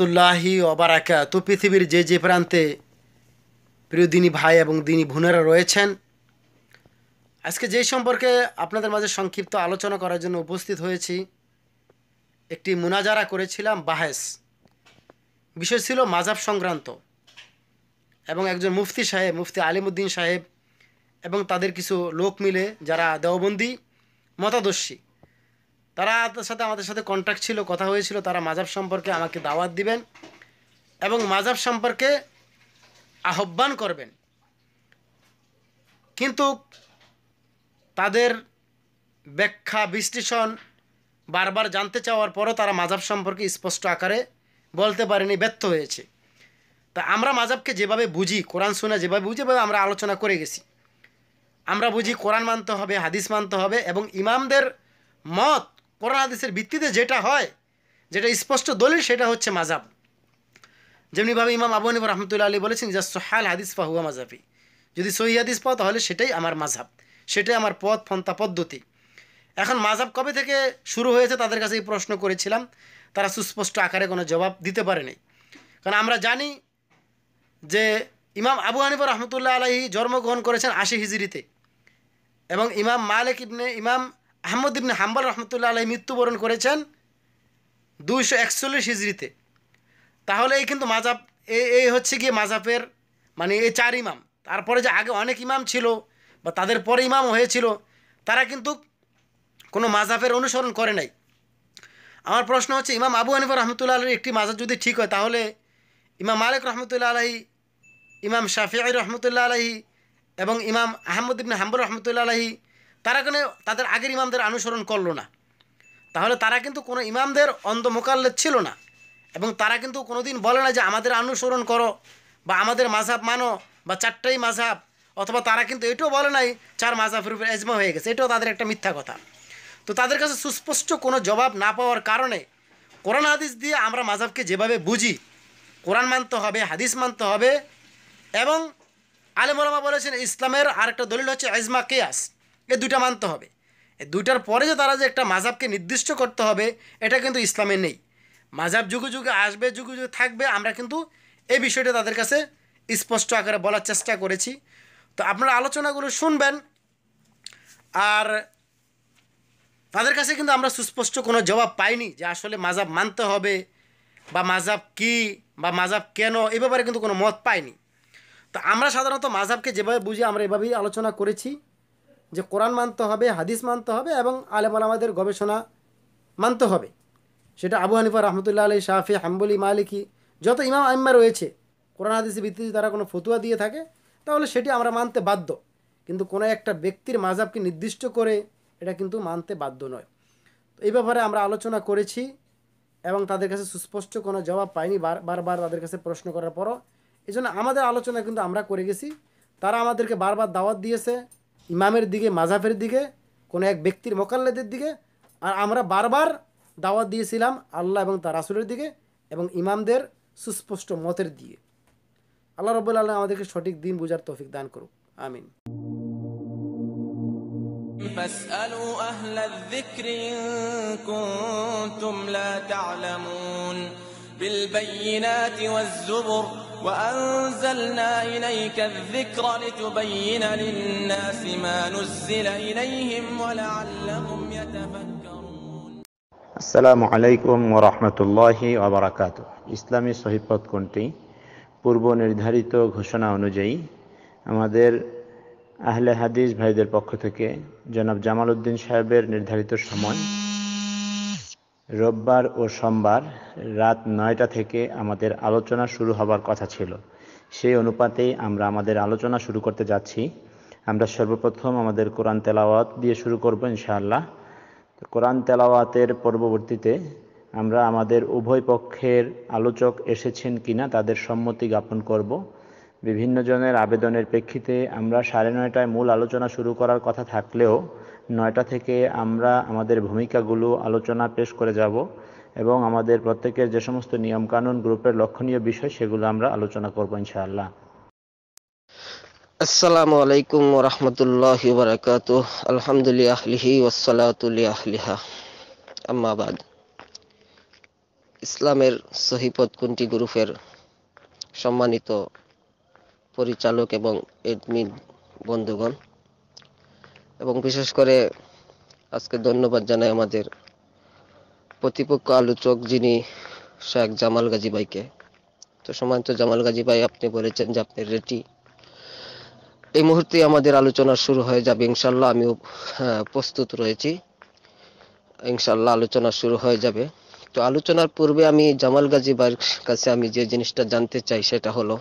রহমতুল্লাহি অবারাকা তো পৃথিবীর যে যে প্রান্তে প্রিয় দিনী ভাই এবং দিনী বোনেরা রয়েছেন আজকে যেই সম্পর্কে আপনাদের মাঝে সংক্ষিপ্ত আলোচনা করার জন্য উপস্থিত হয়েছি একটি মুনাজারা করেছিলাম বাহেস বিষয় ছিল মাজাব সংক্রান্ত এবং একজন মুফতি সাহেব মুফতি আলিমুদ্দিন সাহেব এবং তাদের কিছু লোক মিলে যারা দেওবন্দি মতাদর্শী তারা সাথে আমাদের সাথে কন্ট্যাক্ট ছিল কথা হয়েছিল তারা মাজাব সম্পর্কে আমাকে দাওয়াত দিবেন এবং মাজাব সম্পর্কে আহ্বান করবেন কিন্তু তাদের ব্যাখ্যা বিশ্লেষণ বারবার জানতে চাওয়ার পরও তারা মাজাব সম্পর্কে স্পষ্ট আকারে বলতে পারেনি ব্যর্থ হয়েছে তা আমরা মাজাবকে যেভাবে বুঝি কোরআন শোনা যেভাবে বুঝি এভাবে আমরা আলোচনা করে গেছি আমরা বুঝি কোরআন মানতে হবে হাদিস মানতে হবে এবং ইমামদের মত কোরআন ভিত্তিতে যেটা হয় যেটা স্পষ্ট দলিল সেটা হচ্ছে মাজাব যেমনিভাবে ইমাম আবু হানিফ রহমতুল্লা আলী বলেছেন যা সোহাল হাদিস ফাহুয়া মাজাবি যদি সহি হাদিস পাও তাহলে সেটাই আমার মাঝাব সেটাই আমার পথ ফন্তা পদ্ধতি এখন মাঝাব কবে থেকে শুরু হয়েছে তাদের কাছে এই প্রশ্ন করেছিলাম তারা সুস্পষ্ট আকারে কোনো জবাব দিতে পারেনি কারণ আমরা জানি যে ইমাম আবু হানিফ রহমতুল্লাহ আলাহি জন্মগ্রহণ করেছেন আশি হিজড়িতে এবং ইমাম মালিক ইবনে ইমাম আহমদ ইবনে হাম্বাল রহমতুল্লাহ আলহী মৃত্যুবরণ করেছেন দুইশো একচল্লিশ হিজড়িতে তাহলে এই কিন্তু মাজাব এই হচ্ছে গিয়ে মাজাবের মানে এই চার ইমাম তারপরে যে আগে অনেক ইমাম ছিল বা তাদের পরে ইমাম হয়েছিল তারা কিন্তু কোনো মাজাবের অনুসরণ করে নাই আমার প্রশ্ন হচ্ছে ইমাম আবু আনিবর রহমতুল্লাহ আলহীর একটি মাজাব যদি ঠিক হয় তাহলে ইমাম মালিক রহমতুল্লাহ আলহী ইমাম শাফি রহমতুল্লাহ আলহী এবং ইমাম আহমদ ইবনে হাম্বুর রহমতুল্লাহ আলহী তারা কেন তাদের আগের ইমামদের অনুসরণ করলো না তাহলে তারা কিন্তু কোনো ইমামদের অন্ধ মোকাল্লে ছিল না এবং তারা কিন্তু কোনো দিন বলে না যে আমাদের অনুসরণ করো বা আমাদের মাঝাব মানো বা চারটাই মাঝাব অথবা তারা কিন্তু এটাও বলে নাই চার মাঝাবের উপরে এজমা হয়ে গেছে এটাও তাদের একটা মিথ্যা কথা তো তাদের কাছে সুস্পষ্ট কোনো জবাব না পাওয়ার কারণে কোরআন হাদিস দিয়ে আমরা মাঝাবকে যেভাবে বুঝি কোরআন মানতে হবে হাদিস মানতে হবে এবং আলেমলামা বলেছেন ইসলামের আরেকটা দলিল হচ্ছে এজমা কেয়াস এ দুইটা মানতে হবে এ দুইটার পরে যে তারা যে একটা মাজাবকে নির্দিষ্ট করতে হবে এটা কিন্তু ইসলামে নেই মাজাব যুগে যুগে আসবে যুগে যুগে থাকবে আমরা কিন্তু এই বিষয়টা তাদের কাছে স্পষ্ট আকারে বলার চেষ্টা করেছি তো আপনারা আলোচনাগুলো শুনবেন আর তাদের কাছে কিন্তু আমরা সুস্পষ্ট কোনো জবাব পাইনি যে আসলে মাজাব মানতে হবে বা মাজাব কি বা মাজাব কেন এ ব্যাপারে কিন্তু কোনো মত পাইনি তো আমরা সাধারণত মাজাবকে যেভাবে বুঝি আমরা এভাবেই আলোচনা করেছি যে কোরআন মানতে হবে হাদিস মানতে হবে এবং আমাদের গবেষণা মানতে হবে সেটা আবু হানিফা রহমতুল্লাহ আলী শাহি হাম্বলি মালিকি যত ইমাম আইম্মা রয়েছে কোরআন হাদিসের ভিত্তিতে তারা কোনো ফতুয়া দিয়ে থাকে তাহলে সেটি আমরা মানতে বাধ্য কিন্তু কোনো একটা ব্যক্তির মাজাবকে নির্দিষ্ট করে এটা কিন্তু মানতে বাধ্য নয় তো এই ব্যাপারে আমরা আলোচনা করেছি এবং তাদের কাছে সুস্পষ্ট কোনো জবাব পাইনি বারবার তাদের কাছে প্রশ্ন করার পরও এই আমাদের আলোচনা কিন্তু আমরা করে গেছি তারা আমাদেরকে বারবার দাওয়াত দিয়েছে ইমামের দিকে মাঝাফের দিকে কোনো এক ব্যক্তির মোকাল্লাদের দিকে আর আমরা বারবার দাওয়াত দিয়েছিলাম আল্লাহ এবং তার আসুলের দিকে এবং ইমামদের সুস্পষ্ট মতের দিয়ে আল্লাহ রব আল্লাহ আমাদেরকে সঠিক দিন বোঝার তৌফিক দান করুক আমিন فاسألوا أهل الذكر إن كنتم لا تعلمون بالبينات والزبر وأنزلنا إليك الذكر لتبين للناس ما نزل إليهم ولعلهم يتفكرون السلام عليكم ورحمة الله وبركاته ইসলামী সহিপথ কোনটি পূর্ব নির্ধারিত ঘোষণা অনুযায়ী আমাদের আহলে হাদিস ভাইদের পক্ষ থেকে জনাব জামাল উদ্দিন সাহেবের নির্ধারিত সময় রোববার ও সোমবার রাত নয়টা থেকে আমাদের আলোচনা শুরু হবার কথা ছিল সেই অনুপাতেই আমরা আমাদের আলোচনা শুরু করতে যাচ্ছি আমরা সর্বপ্রথম আমাদের কোরআন তেলাওয়াত দিয়ে শুরু করব ইনশাআল্লাহ কোরআন তেলাওয়াতের পরবর্তীতে আমরা আমাদের উভয় পক্ষের আলোচক এসেছেন কিনা তাদের সম্মতি জ্ঞাপন করব বিভিন্ন জনের আবেদনের প্রেক্ষিতে আমরা সাড়ে নয়টায় মূল আলোচনা শুরু করার কথা থাকলেও নয়টা থেকে আমরা আমাদের ভূমিকাগুলো আলোচনা পেশ করে যাব এবং আমাদের প্রত্যেকের যে সমস্ত নিয়মকানুন গ্রুপের লক্ষণীয় বিষয় সেগুলো আমরা আলোচনা করবো ইনশাআল্লাহ আসসালামু আলাইকুম ওরহমতুল্লাহ বারকাত আলহামদুলিল্লাহ আহলিহি ওসালাতুল্লি আহলিহা আম্মাবাদ ইসলামের সহিপদ কুন্টি গ্রুপের সম্মানিত পরিচালক এবং এডমিন বন্ধুগণ এবং বিশেষ করে আজকে ধন্যবাদ জানাই আমাদের প্রতিপক্ষ আলোচক যিনি শেখ জামাল গাজী ভাইকে তো তো জামাল গাজী ভাই আপনি বলেছেন যে আপনি রেটি এই মুহূর্তে আমাদের আলোচনা শুরু হয়ে যাবে ইনশাল্লাহ আমিও হ্যাঁ, প্রস্তুত রয়েছি ইনশাল্লাহ আলোচনা শুরু হয়ে যাবে তো আলোচনার পূর্বে আমি জামাল গাজী ভাইয়ের কাছে আমি যে জিনিসটা জানতে চাই সেটা হলো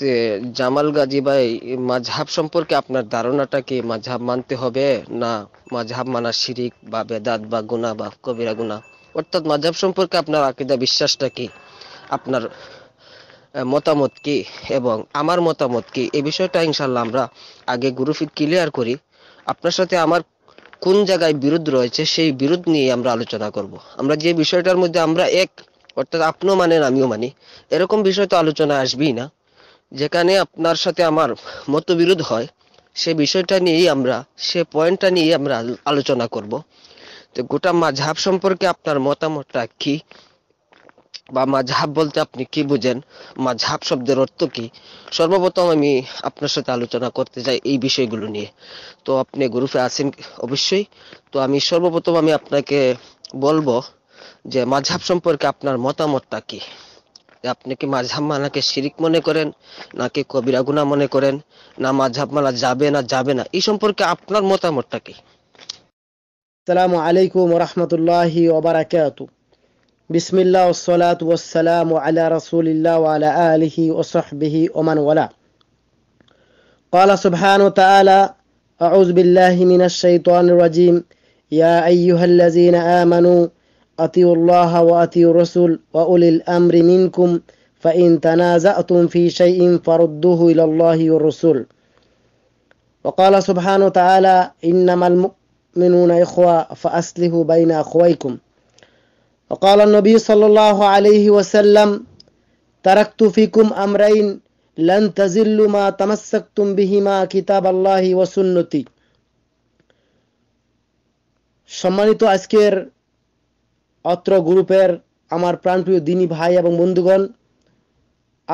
যে জামাল গাজী ভাই মাঝহাব সম্পর্কে আপনার ধারণাটা কি মাঝহাব মানতে হবে না মাঝহাব মানা শিরিক বা বেদাত বা গুণা বা কবিরা গুণা অর্থাৎ মাঝহাব সম্পর্কে আপনার আকিদা বিশ্বাসটা কি আপনার মতামত কি এবং আমার মতামত কি এই বিষয়টা ইনশাল্লাহ আমরা আগে গ্রুপে ক্লিয়ার করি আপনার সাথে আমার কোন জায়গায় বিরোধ রয়েছে সেই বিরোধ নিয়ে আমরা আলোচনা করব আমরা যে বিষয়টার মধ্যে আমরা এক অর্থাৎ আপনিও মানেন আমিও মানি এরকম বিষয় তো আলোচনা আসবেই না যেখানে আপনার সাথে আমার মতবিরোধ হয় সে বিষয়টা নিয়েই আমরা সে পয়েন্টটা নিয়েই আমরা আলোচনা করব তো গোটা মাঝহাব সম্পর্কে আপনার মতামতটা কি বা মাঝহাব বলতে আপনি কি বুঝেন মাঝহাব শব্দের অর্থ কি সর্বপ্রথম আমি আপনার সাথে আলোচনা করতে চাই এই বিষয়গুলো নিয়ে তো আপনি গ্রুপে আছেন অবশ্যই তো আমি সর্বপ্রথম আমি আপনাকে বলবো যে মাঝহাব সম্পর্কে আপনার মতামতটা কি আপনি কি মাঝহাব মালাকে শিরিক মনে করেন নাকি কবিরা গুনা মনে করেন না মাঝহাব মালা যাবে না যাবে না এই সম্পর্কে আপনার মতামতটা কি সালামু আলাইকুম রহমতুল্লাহি ওবরাকাত বিসমিল্লাহ ওসলাত ওসালাম আলা রসুলিল্লাহ আলা আলিহি ওসহবিহি ওমান ওয়ালা قال سبحانه وتعالى أعوذ بالله من الشيطان الرجيم يا أيها الذين آمنوا أطيعوا الله وأطيعوا الرسول وأولي الأمر منكم فإن تنازعتم في شيء فردوه إلى الله والرسول وقال سبحانه وتعالى إنما المؤمنون إخوة فأصلحوا بين أخويكم وقال النبي صلى الله عليه وسلم تركت فيكم أمرين لن تزلوا ما تمسكتم بهما كتاب الله وسنتي সম্মানিত আজকের অত্র গ্রুপের আমার প্রাণপ্রিয় দিনী ভাই এবং বন্ধুগণ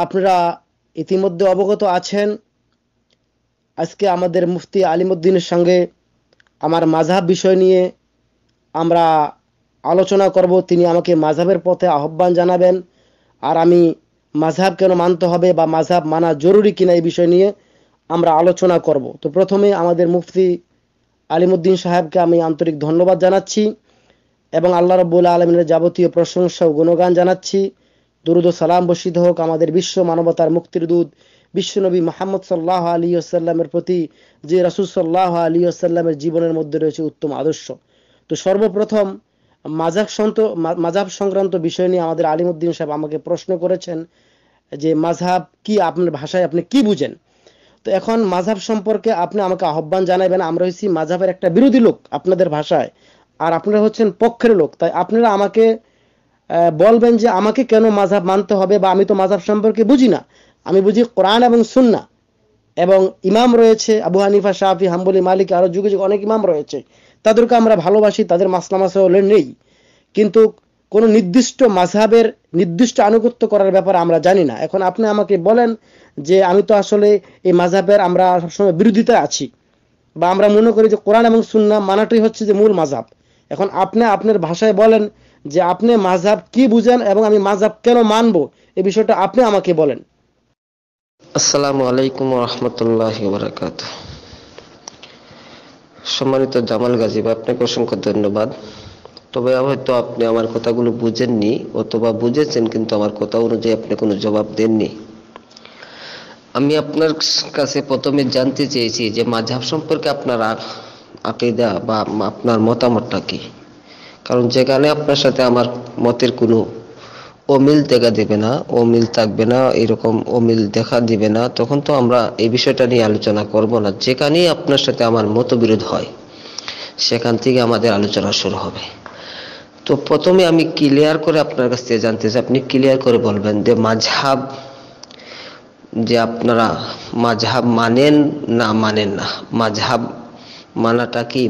আপনারা ইতিমধ্যে অবগত আছেন আজকে আমাদের মুফতি আলিমুদ্দিনের সঙ্গে আমার মাঝাব বিষয় নিয়ে আমরা আলোচনা করব তিনি আমাকে মাঝাবের পথে আহ্বান জানাবেন আর আমি মাঝাব কেন মানতে হবে বা মাঝাব মানা জরুরি কিনা এই বিষয় নিয়ে আমরা আলোচনা করব তো প্রথমে আমাদের মুফতি আলিমুদ্দিন সাহেবকে আমি আন্তরিক ধন্যবাদ জানাচ্ছি এবং আল্লাহ রব্বুল আলমিনের যাবতীয় প্রশংসা ও গুণগান জানাচ্ছি দুরুদ সালাম বসিদ হোক আমাদের বিশ্ব মানবতার মুক্তির দূত বিশ্বনবী মোহাম্মদ সাল্লাহ আলী আসাল্লামের প্রতি যে রাসুল সাল্লাহ আলী আসাল্লামের জীবনের মধ্যে রয়েছে উত্তম আদর্শ তো সর্বপ্রথম মাজাব সন্ত মাজাব সংক্রান্ত বিষয় নিয়ে আমাদের আলিমুদ্দিন সাহেব আমাকে প্রশ্ন করেছেন যে মাঝাব কি আপনার ভাষায় আপনি কি বুঝেন তো এখন মাঝাব সম্পর্কে আপনি আমাকে আহ্বান জানাবেন আমরা হয়েছি মাঝাবের একটা বিরোধী লোক আপনাদের ভাষায় আর আপনারা হচ্ছেন পক্ষের লোক তাই আপনারা আমাকে বলবেন যে আমাকে কেন মাঝাব মানতে হবে বা আমি তো মাঝাব সম্পর্কে বুঝি না আমি বুঝি কোরআন এবং সুন্না এবং ইমাম রয়েছে আবু হানিফা শাহি হাম্বলি মালিক আরও যুগে যুগে অনেক ইমাম রয়েছে তাদেরকে আমরা ভালোবাসি তাদের মাসলাম হলে নেই কিন্তু কোনো নির্দিষ্ট মাঝাবের নির্দিষ্ট আনুগত্য করার ব্যাপারে আমরা জানি না এখন আপনি আমাকে বলেন যে আমি তো আসলে এই মাঝাবের আমরা সবসময় বিরোধিতা আছি বা আমরা মনে করি যে কোরআন এবং সুন্না মানাটাই হচ্ছে যে মূল মাঝাব এখন আপনি আপনার ভাষায় বলেন যে আপনি মাঝহাব কি বুঝেন এবং আমি মাঝহাব কেন মানব এই বিষয়টা আপনি আমাকে বলেন আসসালামু আলাইকুম রহমতুল্লাহ বারাকাত সম্মানিত জামাল গাজী আপনাকে অসংখ্য ধন্যবাদ তবে হয়তো আপনি আমার কথাগুলো বুঝেননি অথবা বুঝেছেন কিন্তু আমার কথা অনুযায়ী আপনি কোনো জবাব দেননি আমি আপনার কাছে প্রথমে জানতে চেয়েছি যে মাঝহাব সম্পর্কে আপনারা আকিদা বা আপনার মতামতটা কি কারণ যেখানে আপনার সাথে আমার মতের কোনো অমিল দেখা দেবে না অমিল থাকবে না এরকম অমিল দেখা দিবে না তখন তো আমরা এই বিষয়টা নিয়ে আলোচনা করব না যেখানেই আপনার সাথে আমার মতবিরোধ হয় সেখান থেকে আমাদের আলোচনা শুরু হবে তো প্রথমে আমি ক্লিয়ার করে আপনার কাছ থেকে জানতে চাই আপনি ক্লিয়ার করে বলবেন যে মাঝহাব যে আপনারা মাঝহাব মানেন না মানেন না মাঝহাব মানাটা কি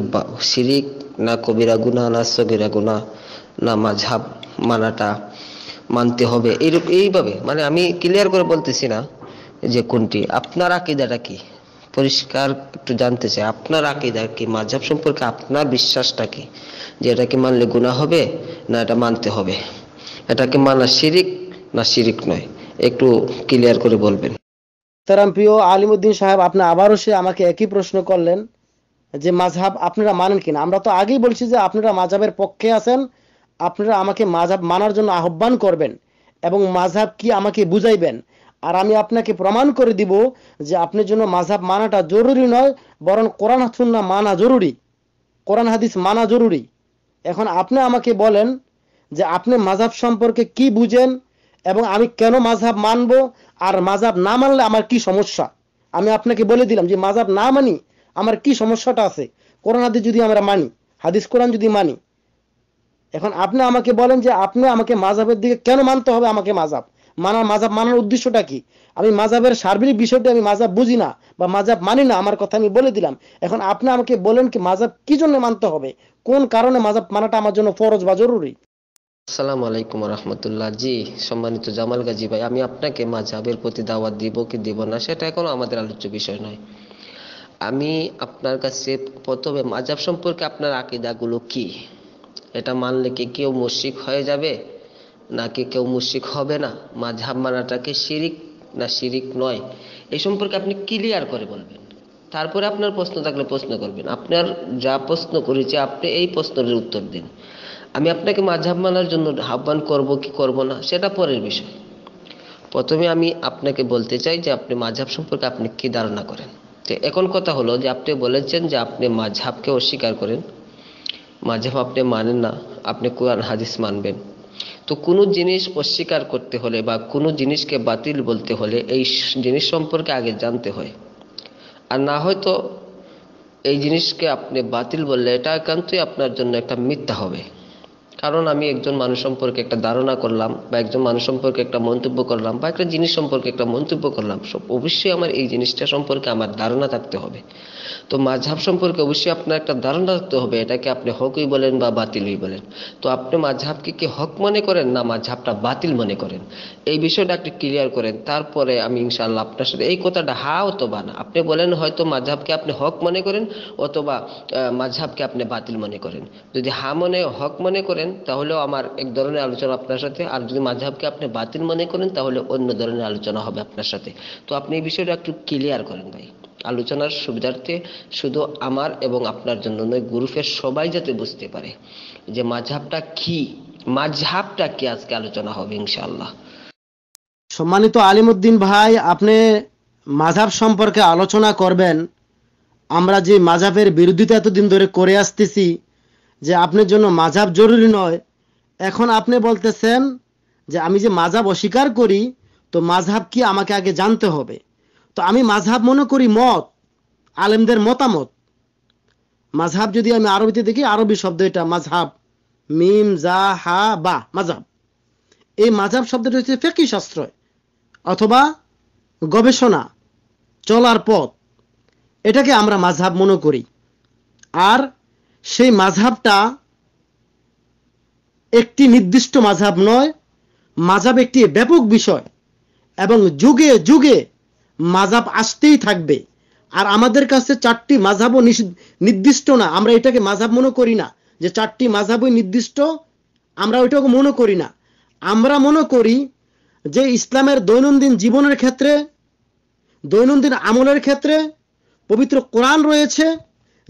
সিরিক না কবিরা গুণা না সগিরা গুণা না মাঝাব মানাটা মানতে হবে এইরূপ এইভাবে মানে আমি ক্লিয়ার করে বলতেছি না যে কোনটি আপনার আকিদাটা কি পরিষ্কার একটু জানতে চাই আপনার আকিদা কি মাঝাব সম্পর্কে আপনার বিশ্বাসটা কি যে এটাকে মানলে গুণা হবে না এটা মানতে হবে এটাকে মানা শিরিক না শিরিক নয় একটু ক্লিয়ার করে বলবেন তারাম প্রিয় আলিমুদ্দিন সাহেব আপনি আবারও সে আমাকে একই প্রশ্ন করলেন যে মাঝহাব আপনারা মানেন কিনা আমরা তো আগেই বলছি যে আপনারা মাঝহাবের পক্ষে আছেন আপনারা আমাকে মাঝহাব মানার জন্য আহ্বান করবেন এবং মাঝহাব কি আমাকে বুঝাইবেন আর আমি আপনাকে প্রমাণ করে দিব যে আপনার জন্য মাঝহাব মানাটা জরুরি নয় বরং কোরআন সুন্না মানা জরুরি কোরআন হাদিস মানা জরুরি এখন আপনি আমাকে বলেন যে আপনি মাঝহাব সম্পর্কে কি বুঝেন এবং আমি কেন মাঝহাব মানবো আর মাঝহাব না মানলে আমার কি সমস্যা আমি আপনাকে বলে দিলাম যে মাঝহাব না মানি আমার কি সমস্যাটা আছে কোরআন হাদিস যদি আমরা মানি হাদিস কোরআন যদি মানি এখন আপনি আমাকে বলেন যে আপনি আমাকে মাজাবের দিকে কেন মানতে হবে আমাকে মাজাব মানার মাজাব মানার উদ্দেশ্যটা কি আমি মাজাবের সার্বিক বিষয়টি আমি মাজাব বুঝি না বা মাজাব মানি না আমার কথা আমি বলে দিলাম এখন আপনি আমাকে বলেন কি মাজাব কি জন্য মানতে হবে কোন কারণে মাজাব মানাটা আমার জন্য ফরজ বা জরুরি আসসালামু আলাইকুম রহমতুল্লাহ জি সম্মানিত জামাল গাজী ভাই আমি আপনাকে মাঝাবের প্রতি দাওয়াত দিব কি দিব না সেটা এখন আমাদের আলোচ্য বিষয় নয় আমি আপনার কাছে প্রথমে মাজাব সম্পর্কে আপনার আকিদাগুলো কি এটা মানলে কি কেউ মুশিক হয়ে যাবে নাকি কেউ মুশিক হবে না মাঝাব মানাটাকে শিরিক না শিরিক নয় এই সম্পর্কে আপনি ক্লিয়ার করে বলবেন তারপরে আপনার প্রশ্ন থাকলে প্রশ্ন করবেন আপনার যা প্রশ্ন করেছে আপনি এই প্রশ্নের উত্তর দিন আমি আপনাকে মাঝাব মানার জন্য আহ্বান করব কি করব না সেটা পরের বিষয় প্রথমে আমি আপনাকে বলতে চাই যে আপনি মাঝাব সম্পর্কে আপনি কি ধারণা করেন তো এখন কথা হলো যে আপনি বলেছেন যে আপনি মাঝহাবকে অস্বীকার করেন মাঝহাব আপনি মানেন না আপনি কোরআন হাদিস মানবেন তো কোনো জিনিস অস্বীকার করতে হলে বা কোনো জিনিসকে বাতিল বলতে হলে এই জিনিস সম্পর্কে আগে জানতে হয় আর না হয়তো এই জিনিসকে আপনি বাতিল বললে এটা একান্তই আপনার জন্য একটা মিথ্যা হবে কারণ আমি একজন মানুষ সম্পর্কে একটা ধারণা করলাম বা একজন মানুষ সম্পর্কে একটা মন্তব্য করলাম বা একটা জিনিস সম্পর্কে একটা মন্তব্য করলাম সব অবশ্যই আমার এই জিনিসটা সম্পর্কে আমার ধারণা থাকতে হবে তো মাঝহাব সম্পর্কে অবশ্যই আপনার একটা ধারণা থাকতে হবে এটাকে আপনি হকই বলেন বা বাতিলই বলেন তো আপনি মাঝহাবকে কি হক মনে করেন না মাঝহাবটা বাতিল মনে করেন এই বিষয়টা একটু ক্লিয়ার করেন তারপরে আমি ইনশাল্লাহ আপনার সাথে এই কথাটা হা অথবা না আপনি বলেন হয়তো মাঝহাবকে আপনি হক মনে করেন অথবা মাঝহাবকে আপনি বাতিল মনে করেন যদি হা মনে হক মনে করেন করেন তাহলেও আমার এক ধরনের আলোচনা আপনার সাথে আর যদি মাঝহাবকে আপনি বাতিল মনে করেন তাহলে অন্য ধরনের আলোচনা হবে আপনার সাথে তো আপনি এই বিষয়টা একটু ক্লিয়ার করেন ভাই আলোচনার সুবিধার্থে শুধু আমার এবং আপনার জন্য নয় গ্রুপের সবাই যাতে বুঝতে পারে যে মাঝহাবটা কি মাঝহাবটা কি আজকে আলোচনা হবে ইনশাআল্লাহ সম্মানিত আলিমুদ্দিন ভাই আপনি মাঝহাব সম্পর্কে আলোচনা করবেন আমরা যে মাঝাবের বিরোধিতা এতদিন ধরে করে আসতেছি যে আপনার জন্য মাঝাব জরুরি নয় এখন আপনি বলতেছেন যে আমি যে মাঝাব অস্বীকার করি তো মাঝহাব কি আমাকে আগে জানতে হবে তো আমি মাঝহাব মনে করি মত আলেমদের মতামত মাঝাব যদি আমি আরবিতে দেখি আরবি শব্দ এটা মাঝাব মিম জা হা বা মাঝাব এই মাঝাব শব্দটা হচ্ছে ফেকি সাশ্রয় অথবা গবেষণা চলার পথ এটাকে আমরা মাঝাব মনে করি আর সেই মাঝাবটা একটি নির্দিষ্ট মাঝাব নয় মাঝাব একটি ব্যাপক বিষয় এবং যুগে যুগে মাঝাব আসতেই থাকবে আর আমাদের কাছে চারটি মাঝাবও নির্দিষ্ট না আমরা এটাকে মাঝাব মনে করি না যে চারটি মাঝাবই নির্দিষ্ট আমরা ওইটাকে মনে করি না আমরা মনে করি যে ইসলামের দৈনন্দিন জীবনের ক্ষেত্রে দৈনন্দিন আমলের ক্ষেত্রে পবিত্র কোরআন রয়েছে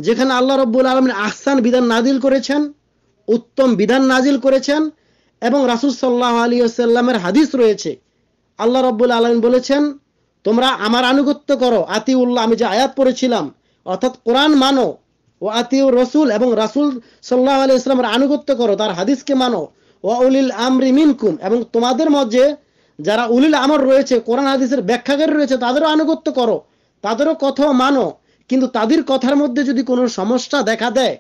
যেখানে আল্লাহ রব্বুল আলমিন আহসান বিধান নাজিল করেছেন উত্তম বিধান নাজিল করেছেন এবং রাসুল সাল্লাহ আলী সাল্লামের হাদিস রয়েছে আল্লাহ রব্বুল আলমিন বলেছেন তোমরা আমার আনুগত্য করো আতি উল্লাহ আমি যে আয়াত পড়েছিলাম অর্থাৎ কোরআন মানো ও আতিউর রসুল এবং রাসুল সাল্লাহ আলী ইসলামের আনুগত্য করো তার হাদিসকে মানো ও উলিল আমরি মিনকুম এবং তোমাদের মধ্যে যারা উলিল আমর রয়েছে কোরআন হাদিসের ব্যাখ্যাকারী রয়েছে তাদেরও আনুগত্য করো তাদেরও কথা মানো কিন্তু তাদের কথার মধ্যে যদি কোনো সমস্যা দেখা দেয়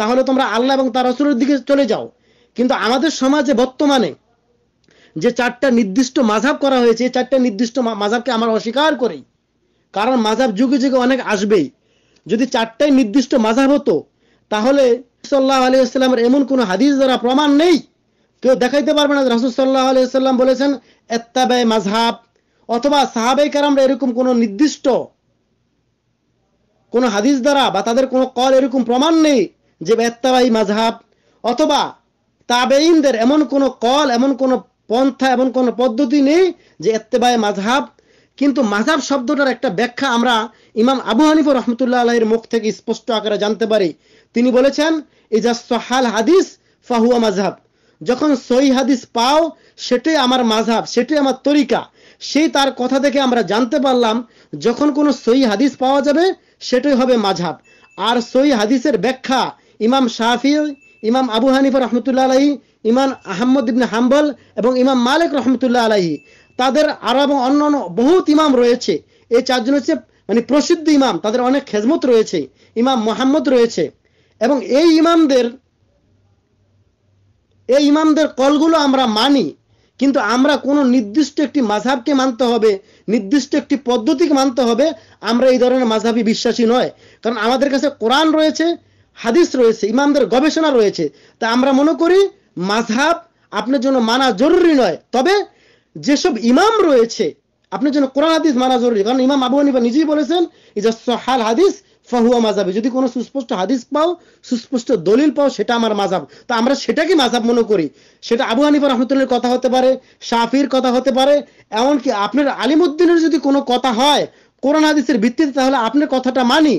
তাহলে তোমরা আল্লাহ এবং তার রসুলের দিকে চলে যাও কিন্তু আমাদের সমাজে বর্তমানে যে চারটা নির্দিষ্ট মাঝাব করা হয়েছে এই চারটা নির্দিষ্ট মাঝাবকে আমরা অস্বীকার করি কারণ মাঝাব যুগে যুগে অনেক আসবেই যদি চারটাই নির্দিষ্ট মাঝাব হতো তাহলে সাল্লাহ আলিয়াল্লামের এমন কোনো হাদিস দ্বারা প্রমাণ নেই কেউ দেখাইতে পারবে না রাসুল সাল্লাহ আলিয়াল্লাম বলেছেন এত্তাবে মাঝাব অথবা সাহাবে কারামরা এরকম কোনো নির্দিষ্ট কোনো হাদিস দ্বারা বা তাদের কোনো কল এরকম প্রমাণ নেই যে বেত্তাবাই মাঝহাব অথবা তাবেইনদের এমন কোনো কল এমন কোনো পন্থা এমন কোনো পদ্ধতি নেই যে এত্তেবায় মাঝহাব কিন্তু মাঝাব শব্দটার একটা ব্যাখ্যা আমরা ইমাম আবু হানিফুর রহমতুল্লাহ আলাইয়ের মুখ থেকে স্পষ্ট আকারে জানতে পারি তিনি বলেছেন ইজাসহাল হাদিস ফাহুয়া মাঝহাব যখন সই হাদিস পাও সেটাই আমার মাঝহাব সেটাই আমার তরিকা সেই তার কথা থেকে আমরা জানতে পারলাম যখন কোনো সই হাদিস পাওয়া যাবে সেটাই হবে মাঝহাব আর সই হাদিসের ব্যাখ্যা ইমাম শাহফি ইমাম আবু হানিফা রহমতুল্লাহ আলহি ইমাম আহম্মদ ইবনে হাম্বল এবং ইমাম মালিক রহমতুল্লাহ আলহি তাদের আরো এবং অন্য বহুত ইমাম রয়েছে এই চারজন হচ্ছে মানে প্রসিদ্ধ ইমাম তাদের অনেক খেজমত রয়েছে ইমাম মোহাম্মদ রয়েছে এবং এই ইমামদের এই ইমামদের কলগুলো আমরা মানি কিন্তু আমরা কোনো নির্দিষ্ট একটি মাঝাবকে মানতে হবে নির্দিষ্ট একটি পদ্ধতিকে মানতে হবে আমরা এই ধরনের মাঝাবি বিশ্বাসী নয় কারণ আমাদের কাছে কোরআন রয়েছে হাদিস রয়েছে ইমামদের গবেষণা রয়েছে তা আমরা মনে করি মাঝাব আপনার জন্য মানা জরুরি নয় তবে যেসব ইমাম রয়েছে আপনার জন্য কোরআন হাদিস মানা জরুরি কারণ ইমাম আবু হানিফা নিজেই বলেছেন ইজ হাল হাদিস ফাহুয়া মাজাবে যদি কোনো সুস্পষ্ট হাদিস পাও সুস্পষ্ট দলিল পাও সেটা আমার মাজাব তা আমরা সেটাকে মাজাব মনে করি সেটা আবু হানিফা রহমতুল্লের কথা হতে পারে সাফির কথা হতে পারে এমনকি আপনার আলিমুদ্দিনের যদি কোনো কথা হয় কোরআন হাদিসের ভিত্তিতে তাহলে আপনার কথাটা মানি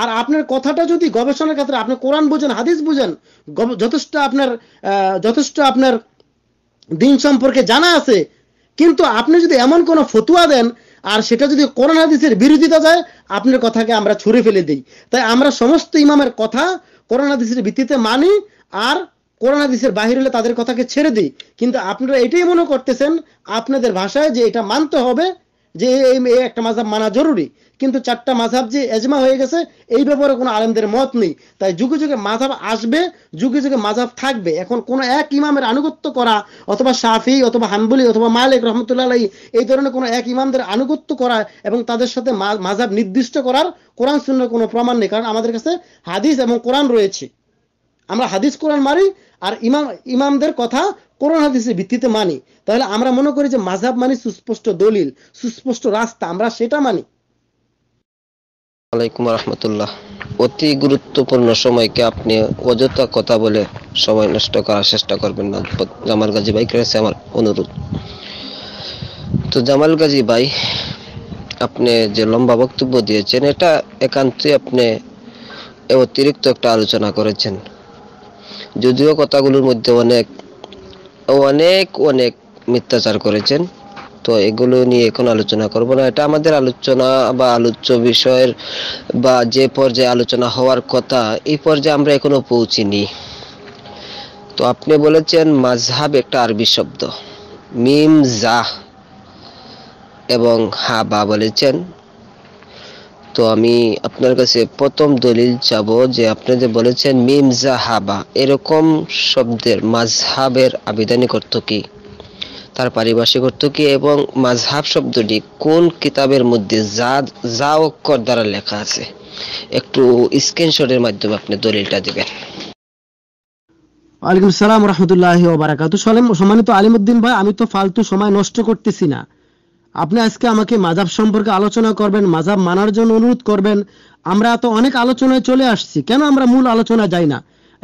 আর আপনার কথাটা যদি গবেষণার ক্ষেত্রে আপনি কোরআন বোঝেন হাদিস বোঝেন যথেষ্ট আপনার যথেষ্ট আপনার দিন সম্পর্কে জানা আছে কিন্তু আপনি যদি এমন কোনো ফতুয়া দেন আর সেটা যদি কোরআন হাদিসের বিরোধিতা যায় আপনার কথাকে আমরা ছুড়ে ফেলে দিই তাই আমরা সমস্ত ইমামের কথা কোরআন হাদিসের ভিত্তিতে মানি আর কোরআন হাদিসের বাহির হলে তাদের কথাকে ছেড়ে দিই কিন্তু আপনারা এটাই মনে করতেছেন আপনাদের ভাষায় যে এটা মানতে হবে যে এই একটা মাঝাব মানা জরুরি কিন্তু চারটা মাঝাব যে এজমা হয়ে গেছে এই ব্যাপারে কোনো আলেমদের মত নেই তাই যুগে যুগে মাঝাব আসবে যুগে যুগে মাঝাব থাকবে এখন কোন এক ইমামের আনুগত্য করা অথবা সাফি অথবা হানবুলি অথবা মালিক রহমতুল্লাহ এই ধরনের কোনো এক ইমামদের আনুগত্য করা এবং তাদের সাথে মাঝাব নির্দিষ্ট করার কোরআন শূন্য কোনো প্রমাণ নেই কারণ আমাদের কাছে হাদিস এবং কোরআন রয়েছে আমরা হাদিস কোরআন মারি আর ইমাম ইমামদের কথা কোরআন হাদিসের ভিত্তিতে মানি তাহলে আমরা মনে করি যে মাঝাব মানি সুস্পষ্ট দলিল সুস্পষ্ট রাস্তা আমরা সেটা মানি আলাইকুম রহমতুল্লাহ অতি গুরুত্বপূর্ণ সময়কে আপনি অযথা কথা বলে সময় নষ্ট করার চেষ্টা করবেন না জামাল গাজী ভাই কাছে আমার অনুরোধ তো জামাল গাজী ভাই আপনি যে লম্বা বক্তব্য দিয়েছেন এটা একান্তই আপনি অতিরিক্ত একটা আলোচনা করেছেন যদিও কথাগুলোর মধ্যে অনেক অনেক অনেক মিথ্যাচার করেছেন তো এগুলো নিয়ে এখন আলোচনা করব না এটা আমাদের আলোচনা বা আলোচ্য বিষয়ের বা যে পর্যায়ে আলোচনা হওয়ার কথা এই পর্যায়ে আমরা এখনো পৌঁছিনি তো আপনি বলেছেন মাঝহাব একটা আরবি শব্দ মিম জাহ এবং হাবা বলেছেন তো আমি আপনার কাছে প্রথম দলিল চাব যে আপনি যে বলেছেন মিম জাহাবা এরকম শব্দের মাঝহাবের আবেদনিক অর্থ কি তার পারিভাষিক অর্থ কি এবং মাঝহাব শব্দটি কোন কিতাবের মধ্যে যা যা অক্ষর দ্বারা লেখা আছে একটু স্ক্রিনশটের মাধ্যমে আপনি দলিলটা দিবেন ওয়ালাইকুম সালাম রহমতুল্লাহ বারাকাতু সম্মানিত আলিমুদ্দিন ভাই আমি তো ফালতু সময় নষ্ট করতেছি না আপনি আজকে আমাকে মাজাব সম্পর্কে আলোচনা করবেন মাজাব মানার জন্য অনুরোধ করবেন আমরা তো অনেক আলোচনায় চলে আসছি কেন আমরা মূল আলোচনা যাই না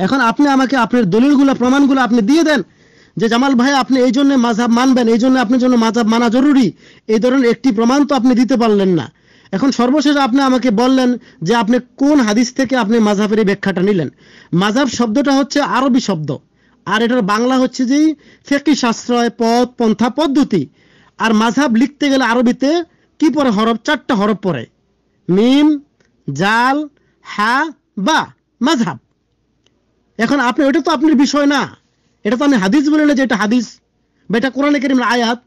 এখন আপনি আমাকে আপনার দলিলগুলো প্রমাণগুলো আপনি দিয়ে দেন যে জামাল ভাই আপনি এই জন্য মাঝাব মানবেন এই জন্য আপনার জন্য মাঝাব মানা জরুরি এই ধরনের একটি প্রমাণ তো আপনি দিতে পারলেন না এখন সর্বশেষ আপনি আমাকে বললেন যে আপনি কোন হাদিস থেকে আপনি মাঝাবের এই ব্যাখ্যাটা নিলেন মাঝাব শব্দটা হচ্ছে আরবি শব্দ আর এটার বাংলা হচ্ছে যে ফেকি শাস্ত্রয় পথ পন্থা পদ্ধতি আর মাঝহাব লিখতে গেলে আরবিতে কি পরে হরফ চারটা হরফ পরে মিম জাল হা বা মাঝহাব এখন আপনি ওইটা তো আপনার বিষয় না এটা তো আমি হাদিস বলে না যে এটা হাদিস বা এটা কোরআনে কেরিম আয়াত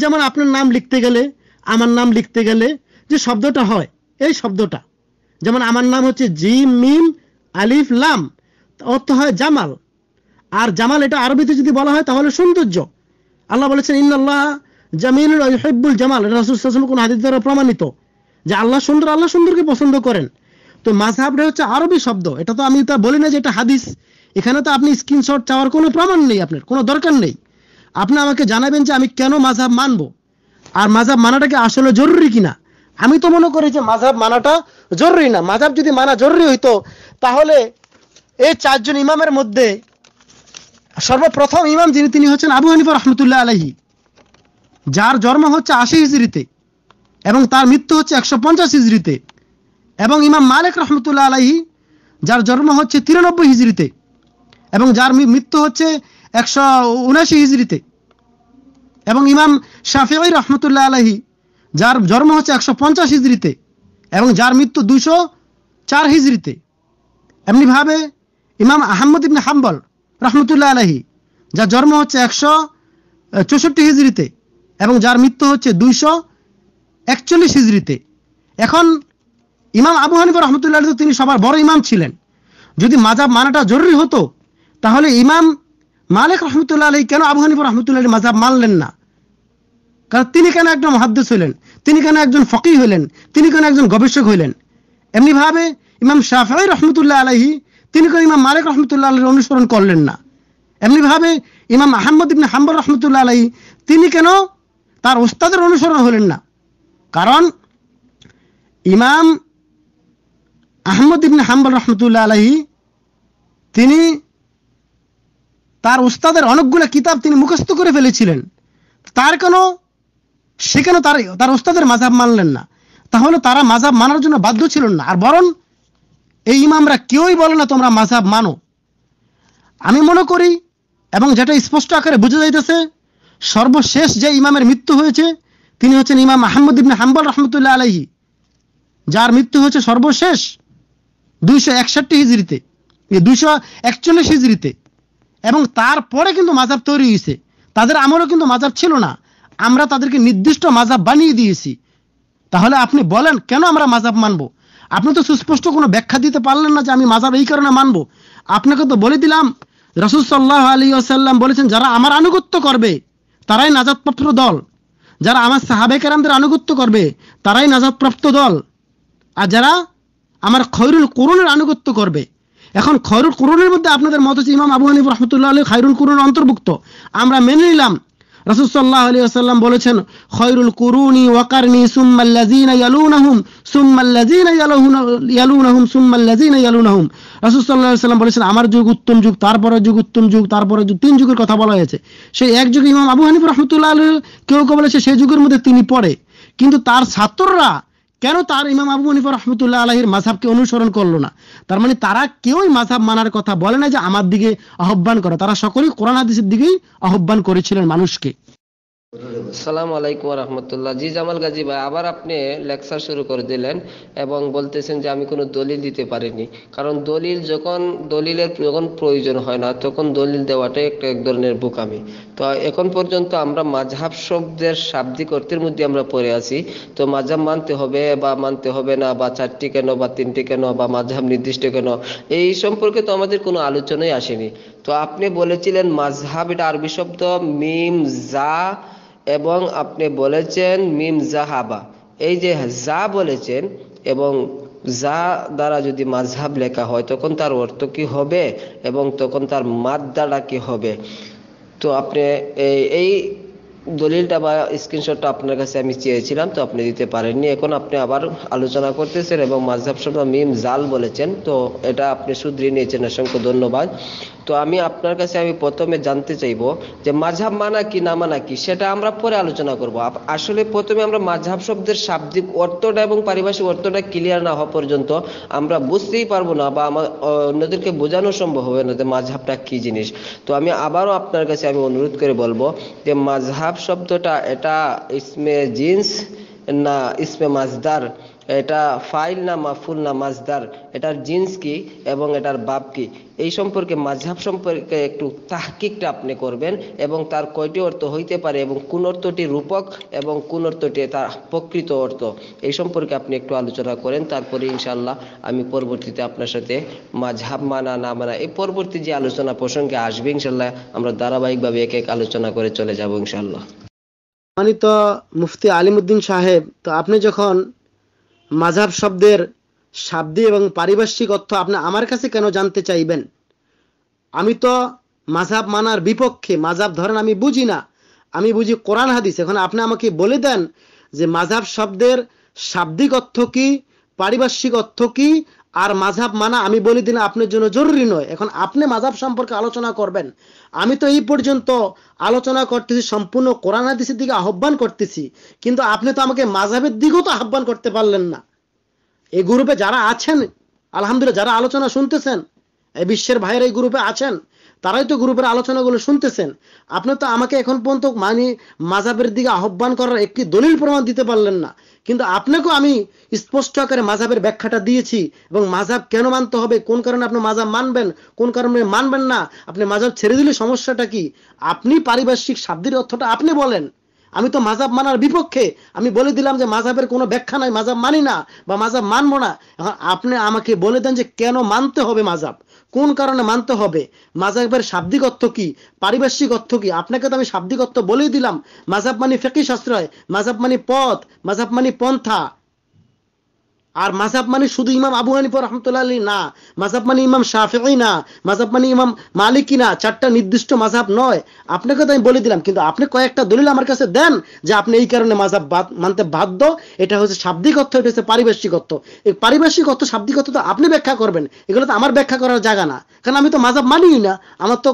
যেমন আপনার নাম লিখতে গেলে আমার নাম লিখতে গেলে যে শব্দটা হয় এই শব্দটা যেমন আমার নাম হচ্ছে জি মিম আলিফ লাম অর্থ হয় জামাল আর জামাল এটা আরবিতে যদি বলা হয় তাহলে সৌন্দর্য আল্লাহ বলেছেন ইন্নাল্লাহ জামিলুল জামাল রাসুল সাসম কোন হাদিস দ্বারা প্রমাণিত যে আল্লাহ সুন্দর আল্লাহ সুন্দরকে পছন্দ করেন তো মাঝহাবটা হচ্ছে আরবি শব্দ এটা তো আমি তা বলি না যে এটা হাদিস এখানে তো আপনি স্ক্রিনশট চাওয়ার কোনো প্রমাণ নেই আপনার কোনো দরকার নেই আপনি আমাকে জানাবেন যে আমি কেন মাঝহাব মানব আর মাঝাব মানাটাকে আসলে জরুরি কিনা আমি তো মনে করি যে মাঝাব মানাটা জরুরি না মাঝাব যদি মানা জরুরি হইতো তাহলে এই চারজন ইমামের মধ্যে সর্বপ্রথম ইমাম যিনি তিনি হচ্ছেন আবু হানিফা রহমতুল্লাহ আলহী যার জন্ম হচ্ছে আশি হিজড়িতে এবং তার মৃত্যু হচ্ছে একশো পঞ্চাশ হিজড়িতে এবং ইমাম মালিক রহমতুল্লাহ আলাহি যার জন্ম হচ্ছে তিরানব্বই হিজড়িতে এবং যার মৃত্যু হচ্ছে একশো উনাশি হিজড়িতে এবং ইমাম শাফিউই রহমতুল্লাহ আলাহি যার জন্ম হচ্ছে একশো পঞ্চাশ হিজড়িতে এবং যার মৃত্যু দুশো চার হিজড়িতে এমনিভাবে ইমাম আহম্মদ ইবনে হাম্বল রহমতুল্লাহ আলাহি যার জন্ম হচ্ছে একশো চৌষট্টি হিজড়িতে এবং যার মৃত্যু হচ্ছে দুইশো একচল্লিশ হিজড়িতে এখন ইমাম আবু হানিফ রহমতুল্লাহ তিনি সবার বড় ইমাম ছিলেন যদি মাজাব মানাটা জরুরি হতো তাহলে ইমাম মালিক রহমতুল্লাহ আলী কেন আবু হানিফ রহমতুল্লাহ মাজাব মানলেন না কারণ তিনি কেন একজন মহাদ্দেশ হলেন তিনি কেন একজন ফকি হইলেন তিনি কেন একজন গবেষক হলেন এমনিভাবে ইমাম শাফাই রহমতুল্লাহ আলহি তিনি কেন ইমাম মালিক রহমতুল্লাহ আলহীর অনুসরণ করলেন না এমনিভাবে ইমাম আহম্মদ ইবিন হাম্বর রহমতুল্লাহ আলহী তিনি কেন তার ওস্তাদের অনুসরণ হলেন না কারণ ইমাম আহমদ ইবনে হাম্বল রহমতুল্লাহ আলহি তিনি তার উস্তাদের অনেকগুলো কিতাব তিনি মুখস্থ করে ফেলেছিলেন তার কেন সেখানে তার তার উস্তাদের মাঝাব মানলেন না তাহলে তারা মাঝাব মানার জন্য বাধ্য ছিলেন না আর বরং এই ইমামরা কেউই বলে না তোমরা মাঝাব মানো আমি মনে করি এবং যেটা স্পষ্ট আকারে বুঝে যাইতেছে সর্বশেষ যে ইমামের মৃত্যু হয়েছে তিনি হচ্ছেন ইমাম মাহমুদ ইবনে হাম্বল রহমতুল্লাহ আলহি যার মৃত্যু হয়েছে সর্বশেষ দুইশো একষট্টি হিজড়িতে দুইশো একচল্লিশ হিজড়িতে এবং তারপরে কিন্তু মাজাব তৈরি হয়েছে তাদের আমারও কিন্তু মাজাব ছিল না আমরা তাদেরকে নির্দিষ্ট মাজাব বানিয়ে দিয়েছি তাহলে আপনি বলেন কেন আমরা মাজাব মানব আপনি তো সুস্পষ্ট কোনো ব্যাখ্যা দিতে পারলেন না যে আমি মাজাব এই কারণে মানব আপনাকে তো বলে দিলাম রসুল সাল্লাহ আলী আসাল্লাম বলেছেন যারা আমার আনুগত্য করবে তারাই নাজাদপ্রাপ্ত দল যারা আমার সাহাবে কেরামদের আনুগত্য করবে তারাই নাজাদপ্রাপ্ত দল আর যারা আমার খৈরুল করুণের আনুগত্য করবে এখন খৈরুল কুরুনের মধ্যে আপনাদের মত হচ্ছে ইমাম আবু হানিফ রহমতুল্লাহ আলী খৈরুল কুরুন অন্তর্ভুক্ত আমরা মেনে নিলাম রসুসাল্লাহ আলী আসাল্লাম বলেছেন খৈরুল কুরুনি ওয়াকারনি সুম্মাল্লাজিনা ইয়ালুনাহুম আমার যুগ উত্তম যুগ তারপরে যুগ উত্তম যুগ তারপরে তিন যুগের কথা বলা হয়েছে সেই এক যুগে ইমাম আবু হানিফ রহমতুল্লাহ কেউ কেউ বলেছে সেই যুগের মধ্যে তিনি পড়ে কিন্তু তার ছাত্ররা কেন তার ইমাম আবু হানিফ রহমতুল্লাহ আলহির মাঝাবকে অনুসরণ করলো না তার মানে তারা কেউই মাঝাব মানার কথা বলে না যে আমার দিকে আহ্বান করে তারা সকলেই কোরআন হাদিসের দিকেই আহ্বান করেছিলেন মানুষকে আলাইকুম রহমতুল্লাহ জি জামাল গাজী ভাই আবার আপনি লেকচার শুরু করে দিলেন এবং বলতেছেন যে আমি কোনো দলিল দিতে পারিনি কারণ দলিল যখন দলিলের যখন প্রয়োজন হয় না তখন দলিল দেওয়াটাই একটা এক ধরনের বোকামি তো এখন পর্যন্ত আমরা মাঝহাব শব্দের শাব্দিক অর্থের মধ্যে আমরা পড়ে আছি তো মাঝহাব মানতে হবে বা মানতে হবে না বা চারটি কেন বা তিনটি কেন বা মাঝহাব নির্দিষ্ট কেন এই সম্পর্কে তো আমাদের কোনো আলোচনাই আসেনি তো আপনি বলেছিলেন মাঝহাব এটা আরবি শব্দ মিম যা এবং আপনি বলেছেন মিম জাহাবা এই যে যা বলেছেন এবং যা দ্বারা যদি মাঝহাব লেখা হয় তখন তার অর্থ কি হবে এবং তখন তার মাদ্দাটা কি হবে তো আপনি এই দলিলটা বা স্ক্রিনশটটা আপনার কাছে আমি চেয়েছিলাম তো আপনি দিতে পারেননি এখন আপনি আবার আলোচনা করতেছেন এবং মাঝহাব শব্দ মিম জাল বলেছেন তো এটা আপনি শুধরে নিয়েছেন অসংখ্য ধন্যবাদ তো আমি আপনার কাছে আমি প্রথমে জানতে চাইব যে মাঝাব মানা কি না মানা কি সেটা আমরা পরে আলোচনা করব আসলে প্রথমে আমরা মাঝাব শব্দের শাব্দিক অর্থটা এবং পারিভাষিক অর্থটা ক্লিয়ার না হওয়া পর্যন্ত আমরা বুঝতেই পারবো না বা আমার অন্যদেরকে বোঝানো সম্ভব হবে না যে মাঝাবটা কি জিনিস তো আমি আবারও আপনার কাছে আমি অনুরোধ করে বলবো যে মাঝহাব শব্দটা এটা ইসমে জিন্স না ইসমে মাজদার এটা ফাইল না মাফুল না মাজদার এটার জিন্স কি এবং এটার বাপ কি এই সম্পর্কে মাঝহাব সম্পর্কে একটু তাহকিকটা আপনি করবেন এবং তার কয়টি অর্থ হইতে পারে এবং কোন অর্থটি রূপক এবং কোন অর্থটি তার প্রকৃত অর্থ এই সম্পর্কে আপনি একটু আলোচনা করেন তারপরে ইনশাল্লাহ আমি পরবর্তীতে আপনার সাথে মাঝহাব মানা না মানা এই পরবর্তী যে আলোচনা প্রসঙ্গে আসবে ইনশাল্লাহ আমরা ধারাবাহিকভাবে এক এক আলোচনা করে চলে যাব ইনশাল্লাহ মানিত মুফতি আলিমুদ্দিন সাহেব তো আপনি যখন মাঝাব শব্দের শাব্দী এবং পারিপার্শ্বিক অর্থ আপনি আমার কাছে কেন জানতে চাইবেন আমি তো মাঝাব মানার বিপক্ষে মাঝাব ধরেন আমি বুঝি না আমি বুঝি কোরআন হাদিস এখন আপনি আমাকে বলে দেন যে মাঝাব শব্দের শাব্দিক অর্থ কি পারিপার্শ্বিক অর্থ কি আর মাঝাব মানা আমি বলি দিন আপনার জন্য জরুরি নয় এখন আপনি মাঝাব সম্পর্কে আলোচনা করবেন আমি তো এই পর্যন্ত আলোচনা করতেছি সম্পূর্ণ কোরআন হাদিসের দিকে আহ্বান করতেছি কিন্তু আপনি তো আমাকে মাঝাবের দিকেও তো আহ্বান করতে পারলেন না এই গ্রুপে যারা আছেন আলহামদুলিল্লাহ যারা আলোচনা শুনতেছেন এই বিশ্বের ভাইয়ের এই গ্রুপে আছেন তারাই তো গ্রুপের আলোচনাগুলো শুনতেছেন আপনি তো আমাকে এখন পর্যন্ত মানে মাঝাবের দিকে আহ্বান করার একটি দলিল প্রমাণ দিতে পারলেন না কিন্তু আপনাকেও আমি স্পষ্ট আকারে মাঝাবের ব্যাখ্যাটা দিয়েছি এবং মাঝাব কেন মানতে হবে কোন কারণে আপনি মাঝাব মানবেন কোন কারণে মানবেন না আপনি মাঝাব ছেড়ে দিলে সমস্যাটা কি আপনি পারিপার্শ্বিক শাব্দের অর্থটা আপনি বলেন আমি তো মাঝাব মানার বিপক্ষে আমি বলে দিলাম যে মাঝাবের কোনো ব্যাখ্যা নাই মাঝাব মানি না বা মাঝাব মানবো না এখন আপনি আমাকে বলে দেন যে কেন মানতে হবে মাঝাব কোন কারণে মানতে হবে মাজাবের শাব্দিক অর্থ কি পারিপার্শ্বিক অর্থ কি আপনাকে তো আমি শাব্দিক অর্থ বলেই দিলাম মাজাব মানে ফেকি সাশ্রয় মাজাব মানে পথ মাজাব মানে পন্থা আর মাঝাব মানে শুধু ইমাম আবু হানিফ রহমতুল্লাহ আলী না মাঝাব মানে ইমাম শাফি না মাঝাব মানে ইমাম মালিকি না চারটা নির্দিষ্ট মাঝাব নয় আপনাকে তো আমি বলে দিলাম কিন্তু আপনি কয়েকটা দলিল আমার কাছে দেন যে আপনি এই কারণে মাঝাব মানতে বাধ্য এটা হচ্ছে শাব্দিক অর্থ এটা হচ্ছে পারিবেশিক অর্থ এই পারিবেশিক অর্থ শাব্দিক অর্থ তো আপনি ব্যাখ্যা করবেন এগুলো তো আমার ব্যাখ্যা করার জায়গা না কারণ আমি তো মাঝাব মানিই না আমার তো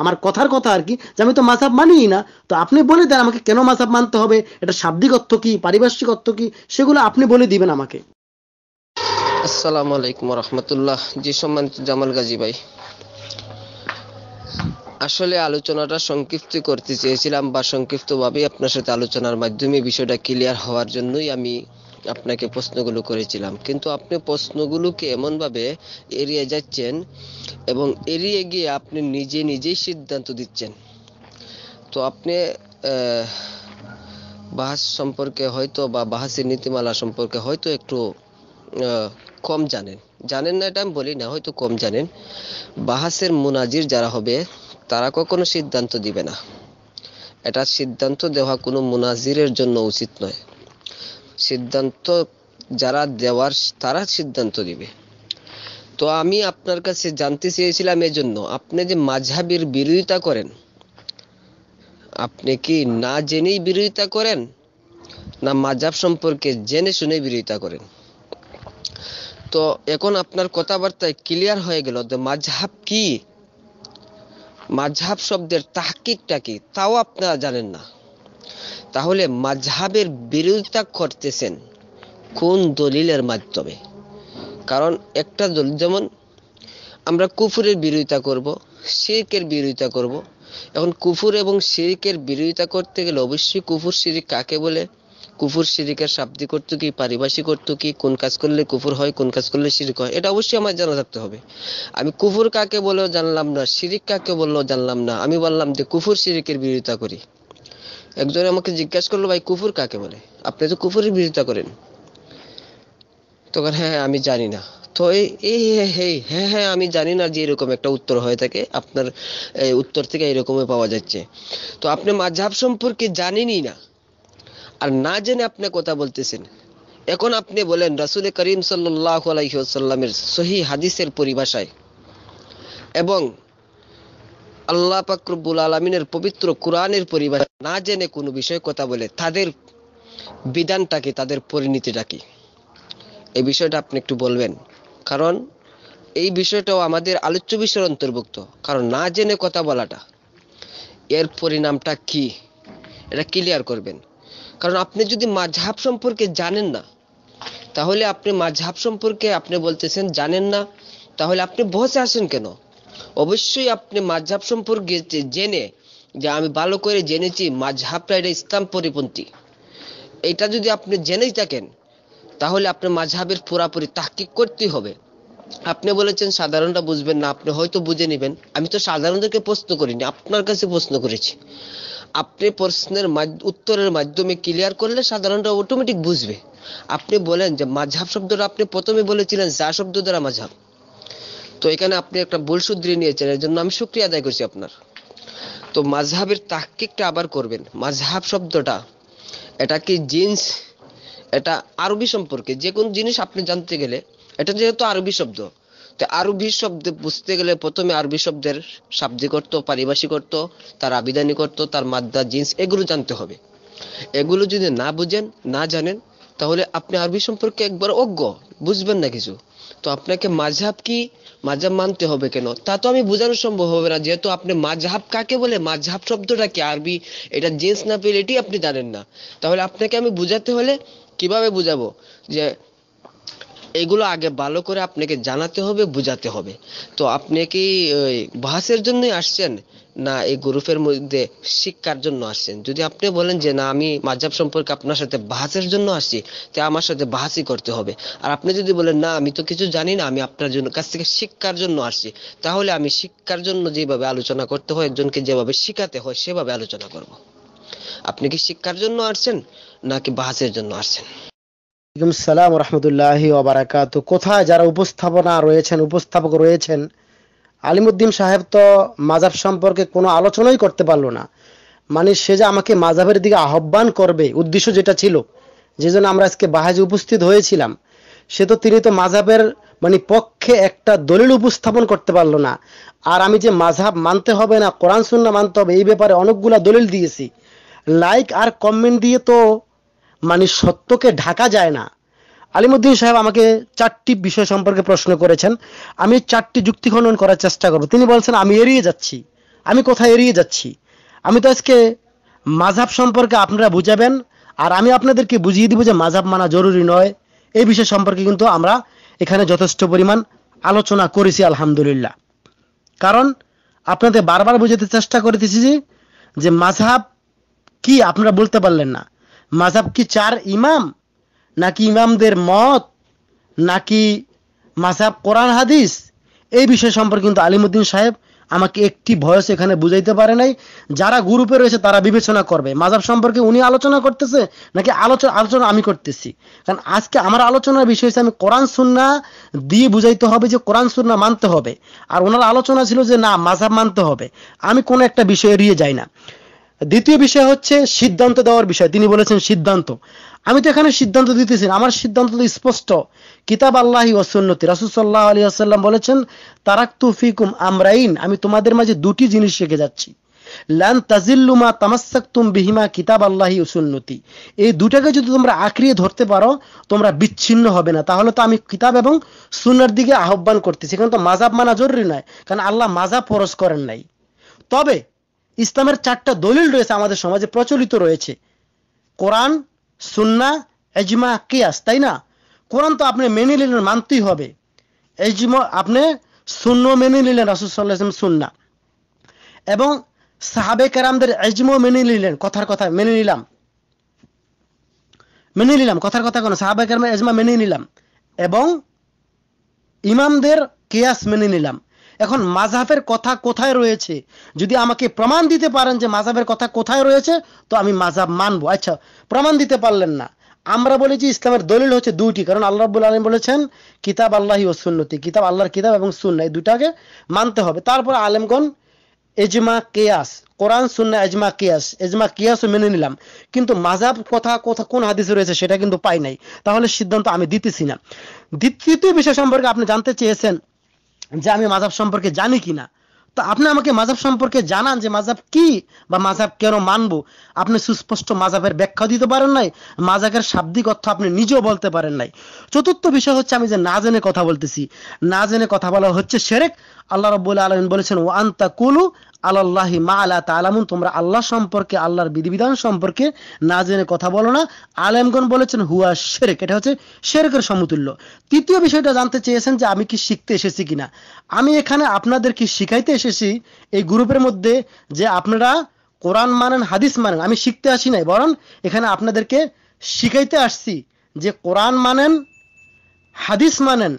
আমার কথার কথা আর কি যে আমি তো মাঝাব মানিই না তো আপনি বলে দেন আমাকে কেন মাঝাব মানতে হবে এটা শাব্দিক অর্থ কি পারিবেশিক অর্থ কি সেগুলো আপনি বলে দিবেন আমাকে আসসালামু আলাইকুম রহমতুল্লাহ জি সম্মানিত জামাল গাজী ভাই আসলে আলোচনাটা সংক্ষিপ্ত করতে চেয়েছিলাম বা সংক্ষিপ্তভাবে আপনার সাথে আলোচনার মাধ্যমে বিষয়টা ক্লিয়ার হওয়ার জন্যই আমি আপনাকে প্রশ্নগুলো করেছিলাম কিন্তু আপনি প্রশ্নগুলোকে এমনভাবে এড়িয়ে যাচ্ছেন এবং এড়িয়ে গিয়ে আপনি নিজে নিজেই সিদ্ধান্ত দিচ্ছেন তো আপনি বাহাস সম্পর্কে হয়তো বা বাহাসের নীতিমালা সম্পর্কে হয়তো একটু কম জানেন জানেন না এটা আমি বলি না হয়তো কম জানেন বাহাসের মুনাজির যারা হবে তারা কখনো সিদ্ধান্ত দিবে না এটা সিদ্ধান্ত দেওয়া কোনো মুনাজিরের জন্য উচিত নয় সিদ্ধান্ত যারা দেওয়ার তারা সিদ্ধান্ত দিবে তো আমি আপনার কাছে জানতে চেয়েছিলাম এজন্য আপনি যে মাঝহাবির বিরোধিতা করেন আপনি কি না জেনেই বিরোধিতা করেন না মাঝাব সম্পর্কে জেনে শুনে বিরোধিতা করেন তো এখন আপনার কথাবার্তায় ক্লিয়ার হয়ে গেল যে মাঝহাব কি মাঝহাব শব্দের তাহকিকটা কি তাও আপনারা জানেন না তাহলে মাঝহাবের বিরোধিতা করতেছেন কোন দলিলের মাধ্যমে কারণ একটা দলিল যেমন আমরা কুফুরের বিরোধিতা করব শিরকের বিরোধিতা করব এখন কুফুর এবং শিরকের বিরোধিতা করতে গেলে অবশ্যই কুফুর শিরিক কাকে বলে কুফুর শিরিকের শাব্দিক করতো কি পারিভাষিক করতো কি কোন কাজ করলে কুফুর হয় কোন কাজ করলে শিরিক হয় এটা অবশ্যই আমার জানা থাকতে হবে আমি কুফুর কাকে বলেও জানলাম না শিরিক কাকে বললেও জানলাম না আমি বললাম যে কুফুর শিরিকের বিরোধিতা করি একজন আমাকে জিজ্ঞাসা করলো ভাই কুফুর কাকে বলে আপনি তো কুফুরের বিরোধিতা করেন তখন হ্যাঁ, হ্যাঁ আমি জানি না তো এই হ্যাঁ হ্যাঁ হ্যাঁ আমি জানি না যে এরকম একটা উত্তর হয়ে থাকে আপনার উত্তর থেকে এরকমই পাওয়া যাচ্ছে তো আপনি মাঝাব সম্পর্কে জানেনই না আর না জেনে আপনি কথা বলতেছেন এখন আপনি বলেন রাসুল করিম সাল্লাহ সহি হাদিসের পরিভাষায় এবং আল্লাহ পাকরুবুল আলমিনের পবিত্র কোরআনের পরিভাষা না জেনে কোনো বিষয়ে কথা বলে তাদের বিধানটাকে তাদের পরিণতিটা কি এই বিষয়টা আপনি একটু বলবেন কারণ এই বিষয়টাও আমাদের আলোচ্য বিষয়ের অন্তর্ভুক্ত কারণ না জেনে কথা বলাটা এর পরিণামটা কি এটা ক্লিয়ার করবেন কারণ আপনি যদি মাঝহাব সম্পর্কে জানেন না তাহলে আপনি মাঝহাব সম্পর্কে আপনি বলতেছেন জানেন না তাহলে আপনি বসে আসেন কেন অবশ্যই আপনি মাঝহাব সম্পর্কে জেনে যে আমি ভালো করে জেনেছি মাঝহাবটা এটা ইসলাম পরিপন্থী এটা যদি আপনি জেনেই থাকেন তাহলে আপনার মাঝহাবের পুরাপুরি তাহকিক করতে হবে আপনি বলেছেন সাধারণটা বুঝবেন না আপনি হয়তো বুঝে নেবেন আমি তো সাধারণদেরকে প্রশ্ন করিনি আপনার কাছে প্রশ্ন করেছি আপনি প্রশ্নের উত্তরের মাধ্যমে ক্লিয়ার করলে সাধারণরা অটোমেটিক বুঝবে আপনি বলেন যে মাঝহাব শব্দটা আপনি প্রথমে বলেছিলেন যা শব্দ দ্বারা মাঝহাব তো এখানে আপনি একটা ভুল শুধরিয়ে নিয়েছেন এর জন্য আমি শুক্রিয়া আদায় করছি আপনার তো মাঝহাবের তাহকিকটা আবার করবেন মাঝহাব শব্দটা এটা কি জিন্স এটা আরবি সম্পর্কে যে কোনো জিনিস আপনি জানতে গেলে এটা যেহেতু আরবি শব্দ আরবি শব্দ বুঝতে গেলে প্রথমে আরবি শব্দের শাব্দিক অর্থ পারিভাষিক অর্থ তার আবিধানিক অর্থ তার মাদ্দা জিন্স এগুলো জানতে হবে এগুলো যদি না বুঝেন না জানেন তাহলে আপনি আরবি সম্পর্কে একবার অজ্ঞ বুঝবেন না কিছু তো আপনাকে মাঝহাব কি মাঝহাব মানতে হবে কেন তা তো আমি বোঝানো সম্ভব হবে না যেহেতু আপনি মাঝহাব কাকে বলে মাঝহাব শব্দটা কি আরবি এটা জিন্স না পেলে এটি আপনি জানেন না তাহলে আপনাকে আমি বুঝাতে হলে কিভাবে বুঝাবো যে এগুলো আগে ভালো করে আপনাকে জানাতে হবে বোঝাতে হবে তো আপনি কি বাহাসের জন্য আসছেন না এই গ্রুপের মধ্যে শিক্ষার জন্য আসছেন যদি আপনি বলেন যে না আমি মাঝাব সম্পর্কে আপনার সাথে বাহাসের জন্য আসছি তো আমার সাথে বাহাসই করতে হবে আর আপনি যদি বলেন না আমি তো কিছু জানি না আমি আপনার জন্য কাছ থেকে শিক্ষার জন্য আসছি তাহলে আমি শিক্ষার জন্য যেভাবে আলোচনা করতে হয় একজনকে যেভাবে শিখাতে হয় সেভাবে আলোচনা করব আপনি কি শিক্ষার জন্য আসছেন নাকি বাহাসের জন্য আসছেন সালাম কোথায় যারা উপস্থাপনা রয়েছেন উপস্থাপক রয়েছেন আলিমুদ্দিন সাহেব তো মাজাব সম্পর্কে কোনো আলোচনাই করতে পারলো না মানে সে যে আমাকে মাজাবের দিকে আহ্বান করবে উদ্দেশ্য যেটা ছিল যে জন্য আমরা আজকে বাহাজে উপস্থিত হয়েছিলাম সে তো তিনি তো মাঝাবের মানে পক্ষে একটা দলিল উপস্থাপন করতে পারলো না আর আমি যে মাঝাব মানতে হবে না কোরআন শূন্য মানতে হবে এই ব্যাপারে অনেকগুলা দলিল দিয়েছি লাইক আর কমেন্ট দিয়ে তো মানে সত্যকে ঢাকা যায় না আলিমুদ্দিন সাহেব আমাকে চারটি বিষয় সম্পর্কে প্রশ্ন করেছেন আমি চারটি যুক্তি খণ্ডন করার চেষ্টা করব তিনি বলছেন আমি এড়িয়ে যাচ্ছি আমি কোথায় এড়িয়ে যাচ্ছি আমি তো আজকে মাঝাব সম্পর্কে আপনারা বুঝাবেন আর আমি আপনাদেরকে বুঝিয়ে দিব যে মাঝাব মানা জরুরি নয় এই বিষয় সম্পর্কে কিন্তু আমরা এখানে যথেষ্ট পরিমাণ আলোচনা করেছি আলহামদুলিল্লাহ কারণ আপনাদের বারবার বুঝাতে চেষ্টা করতেছি যে মাঝাব কি আপনারা বলতে পারলেন না মাঝাব কি চার ইমাম নাকি ইমামদের মত নাকি মাঝাব কোরআন হাদিস এই বিষয় সম্পর্কে কিন্তু আলিমুদ্দিন সাহেব আমাকে একটি ভয়স এখানে বুঝাইতে পারে নাই যারা গ্রুপে রয়েছে তারা বিবেচনা করবে মাজাব সম্পর্কে উনি আলোচনা করতেছে নাকি আলোচনা আলোচনা আমি করতেছি কারণ আজকে আমার আলোচনার বিষয় হচ্ছে আমি কোরআন সুন্না দিয়ে বুঝাইতে হবে যে কোরআন সুন্না মানতে হবে আর ওনার আলোচনা ছিল যে না মাজাব মানতে হবে আমি কোনো একটা বিষয়ে এড়িয়ে যাই না দ্বিতীয় বিষয় হচ্ছে সিদ্ধান্ত দেওয়ার বিষয় তিনি বলেছেন সিদ্ধান্ত আমি তো এখানে সিদ্ধান্ত দিতেছি আমার সিদ্ধান্ত তো স্পষ্ট কিতাব আল্লাহি ওসন্নতি রাসুসাল্লাহ আলী আসাল্লাম বলেছেন তারাক তুফিকুম আমরাইন আমি তোমাদের মাঝে দুটি জিনিস শিখে যাচ্ছি লান তাজিল্লুমা তামাসাকুম বিহিমা কিতাব আল্লাহি উসুন্নতি এই দুটাকে যদি তোমরা আঁকড়িয়ে ধরতে পারো তোমরা বিচ্ছিন্ন হবে না তাহলে তো আমি কিতাব এবং সুনার দিকে আহ্বান করতেছি কারণ তো মাজাব মানা জরুরি নয় কারণ আল্লাহ মাজাব ফরজ করেন নাই তবে ইসলামের চারটা দলিল রয়েছে আমাদের সমাজে প্রচলিত রয়েছে কোরআন সুন্না এজমা কিয়াস তাই না কোরআন তো আপনি মেনে নিলেন মানতেই হবে এজমা আপনি শূন্য মেনে নিলেন রাসুল সুন্না এবং সাহাবে কেরামদের এজমো মেনে নিলেন কথার কথা মেনে নিলাম মেনে নিলাম কথার কথা কোনো সাহাবে কেরামের এজমা মেনে নিলাম এবং ইমামদের কেয়াস মেনে নিলাম এখন মাঝহাবের কথা কোথায় রয়েছে যদি আমাকে প্রমাণ দিতে পারেন যে মাঝহাবের কথা কোথায় রয়েছে তো আমি মাঝহাব মানবো আচ্ছা প্রমাণ দিতে পারলেন না আমরা বলি যে ইসলামের দলিল হচ্ছে দুইটি কারণ আল্লাহ রাবুল আলম বলেছেন কিতাব আল্লাহ ও সুন্নতি কিতাব আল্লাহর কিতাব এবং সুন্না এই দুটাকে মানতে হবে তারপর আলেমগণ এজমা কেয়াস কোরআন সুন্না এজমা কেয়াস এজমা কিয়াসও মেনে নিলাম কিন্তু মাজাব কথা কথা কোন হাদিসে রয়েছে সেটা কিন্তু পাই নাই তাহলে সিদ্ধান্ত আমি দিতেছি না দ্বিতীয় বিষয় সম্পর্কে আপনি জানতে চেয়েছেন যে আমি মাজাব সম্পর্কে জানি কি না তো আপনি আমাকে মাজাব সম্পর্কে জানান যে মাজাব কি বা মাজাব কেন মানবো আপনি সুস্পষ্ট মাজাবের ব্যাখ্যা দিতে পারেন নাই মাজাবের শাব্দিক অর্থ আপনি নিজেও বলতে পারেন নাই চতুর্থ বিষয় হচ্ছে আমি যে না জেনে কথা বলতেছি না জেনে কথা বলা হচ্ছে সেরেক আল্লাহ রব্বুল আলমিন বলেছেন ও আন্তা কুলু আল্লাহি মা আলা তালামুন তোমরা আল্লাহ সম্পর্কে আল্লাহর বিধিবিধান সম্পর্কে না জেনে কথা বলো না আলেমগন বলেছেন হুয়া শেরেক এটা হচ্ছে শেরেকের সমতুল্য তৃতীয় বিষয়টা জানতে চেয়েছেন যে আমি কি শিখতে এসেছি কিনা আমি এখানে আপনাদের কি শিখাইতে এসেছি এই গ্রুপের মধ্যে যে আপনারা কোরআন মানেন হাদিস মানেন আমি শিখতে আসি নাই বরং এখানে আপনাদেরকে শিখাইতে আসছি যে কোরআন মানেন হাদিস মানেন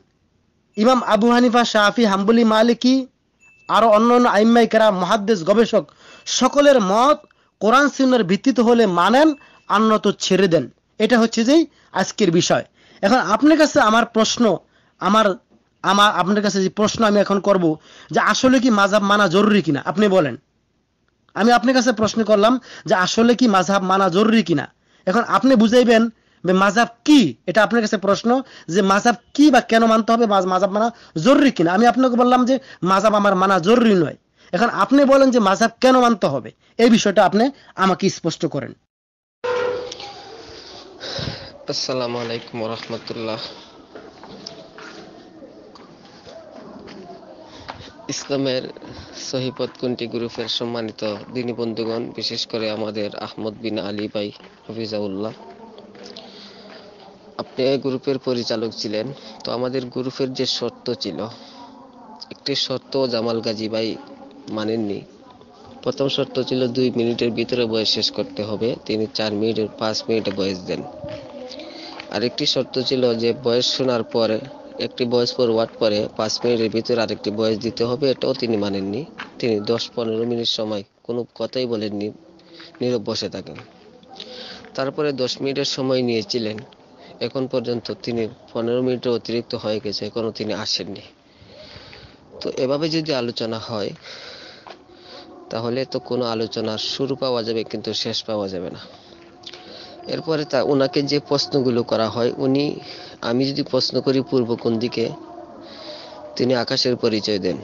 ইমাম আবু হানিফা শাহি হাম্বুলি মালিকি আরো অন্য অন্য আইম্মাইকেরা মহাদ্দেশ গবেষক সকলের মত কোরআন সিন্নার ভিত্তিতে হলে মানেন আন্নত ছেড়ে দেন এটা হচ্ছে যে আজকের বিষয় এখন আপনার কাছে আমার প্রশ্ন আমার আমার আপনার কাছে যে প্রশ্ন আমি এখন করব যে আসলে কি মাঝাব মানা জরুরি কিনা আপনি বলেন আমি আপনার কাছে প্রশ্ন করলাম যে আসলে কি মাঝাব মানা জরুরি কিনা এখন আপনি বুঝাইবেন মাজাব কি এটা আপনার কাছে প্রশ্ন যে মাজাব কি বা কেন মানতে হবে মাজাব মানা জরুরি কিনা আমি আপনাকে বললাম যে মাজাব আমার মানা জরুরি নয় এখন আপনি বলেন যে মাজাব কেন মানতে হবে এই বিষয়টা আপনি আমাকে স্পষ্ট করেন আসসালাম আলাইকুম রহমতুল্লাহ ইসলামের সহিপথ কোনটি গ্রুপের সম্মানিত দিনী বন্ধুগণ বিশেষ করে আমাদের আহমদ বিন আলী ভাই হফিজাউল্লাহ আপনি গ্রুপের পরিচালক ছিলেন তো আমাদের গ্রুপের যে শর্ত ছিল একটি শর্ত জামাল গাজী ভাই মানেননি প্রথম শর্ত ছিল দুই মিনিটের ভিতরে বয়স শেষ করতে হবে তিনি চার মিনিট পাঁচ মিনিটে বয়স দেন আরেকটি শর্ত ছিল যে বয়স শোনার পরে একটি বয়স ফরওয়ার্ড পরে পাঁচ মিনিটের ভিতরে আরেকটি বয়স দিতে হবে এটাও তিনি মানেননি তিনি দশ পনেরো মিনিট সময় কোনো কথাই বলেননি নীরব বসে থাকেন তারপরে দশ মিনিটের সময় নিয়েছিলেন এখন পর্যন্ত তিনি পনেরো মিনিটের অতিরিক্ত হয়ে গেছে এখনও তিনি আসেননি তো এভাবে যদি আলোচনা হয় তাহলে তো কোনো আলোচনার শুরু পাওয়া যাবে কিন্তু শেষ পাওয়া যাবে না এরপরে তা ওনাকে যে প্রশ্নগুলো করা হয় উনি আমি যদি প্রশ্ন করি পূর্ব কোন দিকে তিনি আকাশের পরিচয় দেন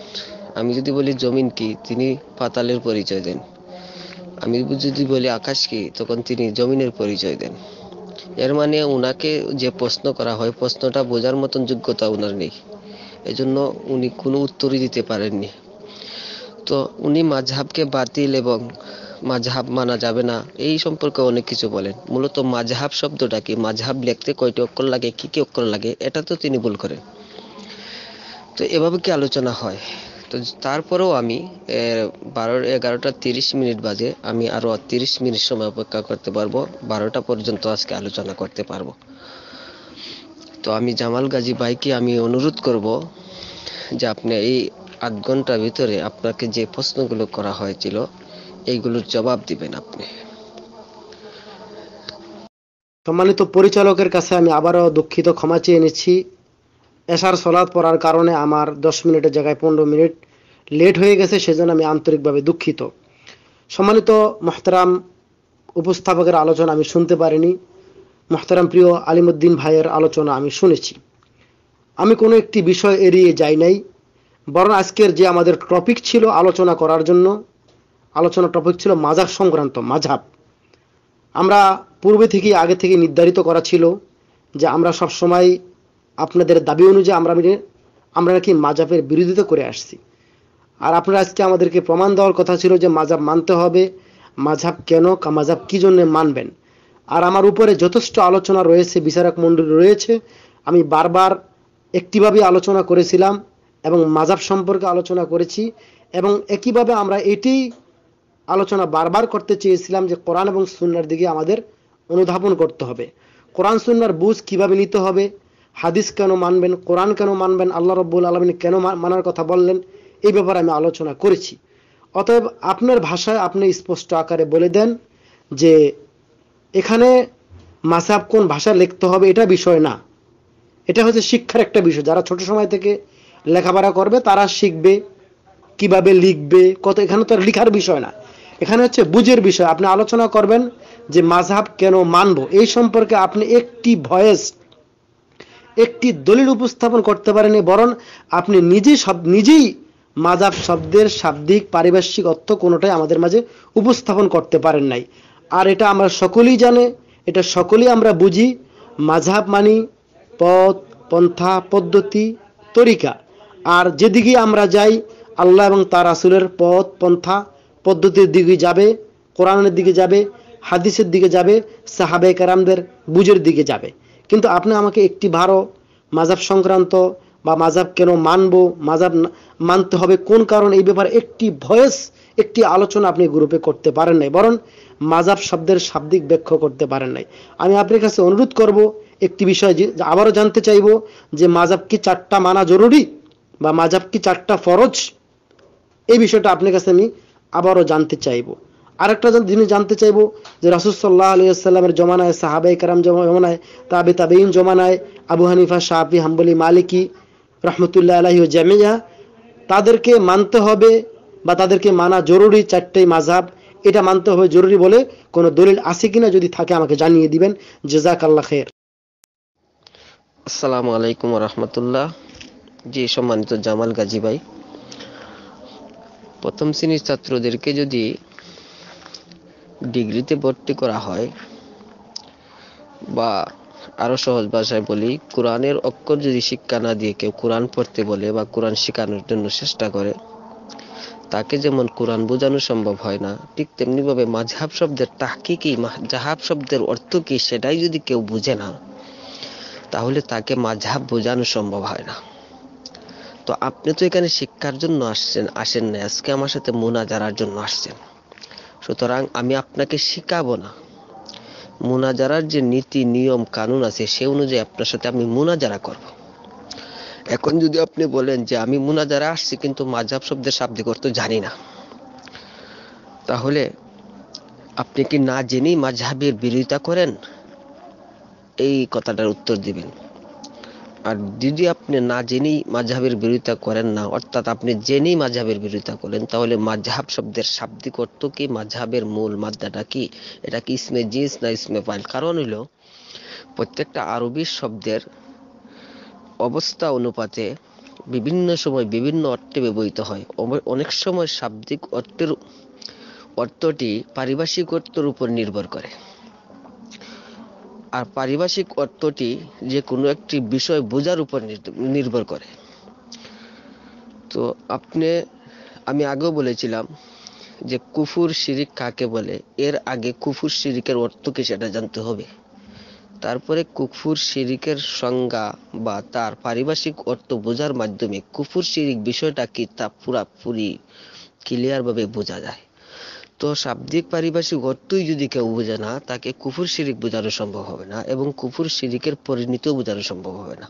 আমি যদি বলি জমিন কি তিনি পাতালের পরিচয় দেন আমি যদি বলি আকাশ কি তখন তিনি জমিনের পরিচয় দেন এর মানে ওনাকে যে প্রশ্ন করা হয় প্রশ্নটা বোঝার মতন যোগ্যতা ওনার নেই এজন্য উনি কোনো উত্তরই দিতে পারেননি তো উনি মাঝহাবকে বাতিল এবং মাঝহাব মানা যাবে না এই সম্পর্কে অনেক কিছু বলেন মূলত মাঝহাব শব্দটা কি মাঝহাব লিখতে কয়টি অক্ষর লাগে কি কি অক্ষর লাগে এটা তো তিনি ভুল করেন তো এভাবে কি আলোচনা হয় তো তারপরেও আমি বারো এগারোটা তিরিশ মিনিট বাজে আমি আরও তিরিশ মিনিট সময় অপেক্ষা করতে পারবো বারোটা পর্যন্ত আজকে আলোচনা করতে পারবো তো আমি জামাল গাজী ভাইকে আমি অনুরোধ করব যে আপনি এই আধ ঘন্টার ভিতরে আপনাকে যে প্রশ্নগুলো করা হয়েছিল এইগুলোর জবাব দিবেন আপনি সম্মানিত পরিচালকের কাছে আমি আবারও দুঃখিত ক্ষমা চেয়ে নিচ্ছি এশার সলাদ পড়ার কারণে আমার দশ মিনিটের জায়গায় পনেরো মিনিট লেট হয়ে গেছে সেজন্য আমি আন্তরিকভাবে দুঃখিত সম্মানিত মহতারাম উপস্থাপকের আলোচনা আমি শুনতে পারিনি মহতারাম প্রিয় আলিমুদ্দিন ভাইয়ের আলোচনা আমি শুনেছি আমি কোনো একটি বিষয় এড়িয়ে যাই নাই বরং আজকের যে আমাদের টপিক ছিল আলোচনা করার জন্য আলোচনা টপিক ছিল মাজাব সংক্রান্ত মাঝাব আমরা পূর্বে থেকে আগে থেকে নির্ধারিত করা ছিল যে আমরা সবসময় আপনাদের দাবি অনুযায়ী আমরা আমরা নাকি মাজাবের বিরোধিতা করে আসছি আর আপনারা আজকে আমাদেরকে প্রমাণ দেওয়ার কথা ছিল যে মাজাব মানতে হবে মাঝাব কেন মাঝাব কী জন্য মানবেন আর আমার উপরে যথেষ্ট আলোচনা রয়েছে বিচারক মন্ডল রয়েছে আমি বারবার একটিভাবে আলোচনা করেছিলাম এবং মাজাব সম্পর্কে আলোচনা করেছি এবং একইভাবে আমরা এটি আলোচনা বারবার করতে চেয়েছিলাম যে কোরআন এবং সুন্নার দিকে আমাদের অনুধাবন করতে হবে কোরআন সুন্নার বুঝ কিভাবে নিতে হবে হাদিস কেন মানবেন কোরআন কেন মানবেন আল্লাহ রব্বুল আলমিন কেন মানার কথা বললেন এই ব্যাপারে আমি আলোচনা করেছি অতএব আপনার ভাষায় আপনি স্পষ্ট আকারে বলে দেন যে এখানে মাসাব কোন ভাষা লিখতে হবে এটা বিষয় না এটা হচ্ছে শিক্ষার একটা বিষয় যারা ছোট সময় থেকে লেখাপড়া করবে তারা শিখবে কিভাবে লিখবে কত এখানে তো আর লেখার বিষয় না এখানে হচ্ছে বুঝের বিষয় আপনি আলোচনা করবেন যে মাঝহাব কেন মানব এই সম্পর্কে আপনি একটি ভয়েস একটি দলিল উপস্থাপন করতে পারেনি বরং আপনি নিজেই সব নিজেই মাজাব শব্দের শাব্দিক পারিপার্শ্বিক অর্থ কোনোটাই আমাদের মাঝে উপস্থাপন করতে পারেন নাই আর এটা আমরা সকলেই জানে এটা সকলেই আমরা বুঝি মাঝাব মানি পথ পন্থা পদ্ধতি তরিকা আর যেদিকে আমরা যাই আল্লাহ এবং তার আসুলের পথ পন্থা পদ্ধতির দিকে যাবে কোরআনের দিকে যাবে হাদিসের দিকে যাবে সাহাবে কারামদের বুঝের দিকে যাবে কিন্তু আপনি আমাকে একটি ভারো মাজাব সংক্রান্ত বা মাজাব কেন মানবো মাজাব মানতে হবে কোন কারণ এই ব্যাপারে একটি ভয়েস একটি আলোচনা আপনি গ্রুপে করতে পারেন নাই বরং মাজাব শব্দের শাব্দিক ব্যাখ্যা করতে পারেন নাই আমি আপনার কাছে অনুরোধ করব একটি বিষয় যে আবারও জানতে চাইব যে মাজাব কি চারটা মানা জরুরি বা মাজাব কি চারটা ফরজ এই বিষয়টা আপনার কাছে আমি আবারও জানতে চাইব আরেকটা জিনিস জানতে চাইবো যে রাসুলসাল্লাহ আলী আসসালামের জমানায় সাহাবাই কারাম জমানায় তাবে তাবেইন জমানায় আবু হানিফা শাহাফি হাম্বলি মালিকি রহমতুল্লাহ আলহি জামিয়া তাদেরকে মানতে হবে বা তাদেরকে মানা জরুরি চারটেই মাঝাব এটা মানতে হবে জরুরি বলে কোনো দলিল আছে কিনা যদি থাকে আমাকে জানিয়ে দিবেন জেজাক আল্লাহ খের আসসালামু আলাইকুম রহমতুল্লাহ জি সম্মানিত জামাল গাজী ভাই প্রথম শ্রেণীর ছাত্রদেরকে যদি ডিগ্রিতে ভর্তি করা হয় বা আরো সহজ ভাষায় বলি কোরআনের অক্ষর যদি শিক্ষা না দিয়ে কেউ কোরআন পড়তে বলে বা কোরআন শেখানোর জন্য চেষ্টা করে তাকে যেমন কোরআন বোঝানো সম্ভব হয় না ঠিক তেমনি ভাবে মাঝহাব শব্দের তাকে কি জাহাব শব্দের অর্থ কি সেটাই যদি কেউ বুঝে না তাহলে তাকে মাঝহাব বোঝানো সম্ভব হয় না তো আপনি তো এখানে শিক্ষার জন্য আসছেন আসেন না আজকে আমার সাথে মোনাজারার জন্য আসছেন সুতরাং আমি আপনাকে শিখাবো না মোনাজারার যে নীতি নিয়ম কানুন আছে সে অনুযায়ী আপনার সাথে আমি মোনাজারা করব। এখন যদি আপনি বলেন যে আমি মুনাজারা আসছি কিন্তু মাজাব শব্দের শাব্দ করতে জানি না তাহলে আপনি কি না জেনেই মাঝাবের বিরোধিতা করেন এই কথাটার উত্তর দিবেন আর যদি আপনি না জেনেই মাঝহাবের বিরোধিতা করেন না অর্থাৎ আপনি জেনেই মাঝহাবের বিরোধিতা করেন তাহলে মাঝহাব শব্দের শাব্দিক অর্থ কি মাঝহাবের মূল মাদ্দাটা কি এটা কি ইসমে জিন্স না ইসমে পাইল কারণ হইল প্রত্যেকটা আরবি শব্দের অবস্থা অনুপাতে বিভিন্ন সময় বিভিন্ন অর্থে ব্যবহৃত হয় অনেক সময় শাব্দিক অর্থের অর্থটি পারিভাষিক অর্থের উপর নির্ভর করে আর পারিভাষিক অর্থটি যে কোনো একটি বিষয় বোঝার উপর নির্ভর করে তো আপনি আমি আগেও বলেছিলাম যে কুফুর শিরিক কাকে বলে এর আগে কুফুর শিরিকের অর্থ কি সেটা জানতে হবে তারপরে কুফুর শিরিকের সংজ্ঞা বা তার পারিভাষিক অর্থ বোঝার মাধ্যমে কুফুর শিরিক বিষয়টা কি তা পুরাপুরি ক্লিয়ারভাবে বোঝা যায় তো শাব্দিক পারিভাষিক অর্থই যদি কেউ বোঝে না তাকে কুফুর শিরিক বোঝানো সম্ভব হবে না এবং কুফুর শিরিকের পরিণতিও বোঝানো সম্ভব হবে না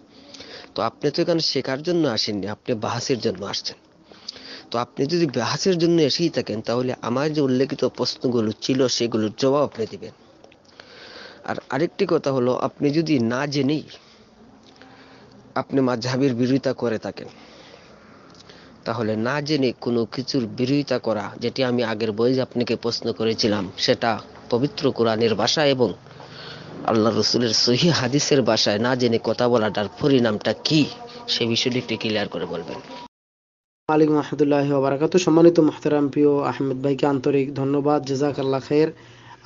তো আপনি তো এখানে শেখার জন্য আসেননি আপনি বাহাসের জন্য আসছেন তো আপনি যদি বাহাসের জন্য এসেই থাকেন তাহলে আমার যে উল্লেখিত প্রশ্নগুলো ছিল সেগুলোর জবাব আপনি দিবেন আর আরেকটি কথা হলো আপনি যদি না জেনেই আপনি মাঝহাবের বিরোধিতা করে থাকেন তাহলে না জেনে কোনো কিছুর বিরোধিতা করা যেটি আমি আগের বই আপনাকে প্রশ্ন করেছিলাম সেটা পবিত্র কোরআনের ভাষা এবং আল্লাহ রসুলের সহি হাদিসের বাসায় না জেনে কথা বলাটার পরিণামটা কি সে বিষয়টি একটু ক্লিয়ার করে বলবেন আলিকুম আহমদুল্লাহ বারাকাত সম্মানিত মাহতারাম প্রিয় আহমেদ ভাইকে আন্তরিক ধন্যবাদ জেজাক আল্লাহ খের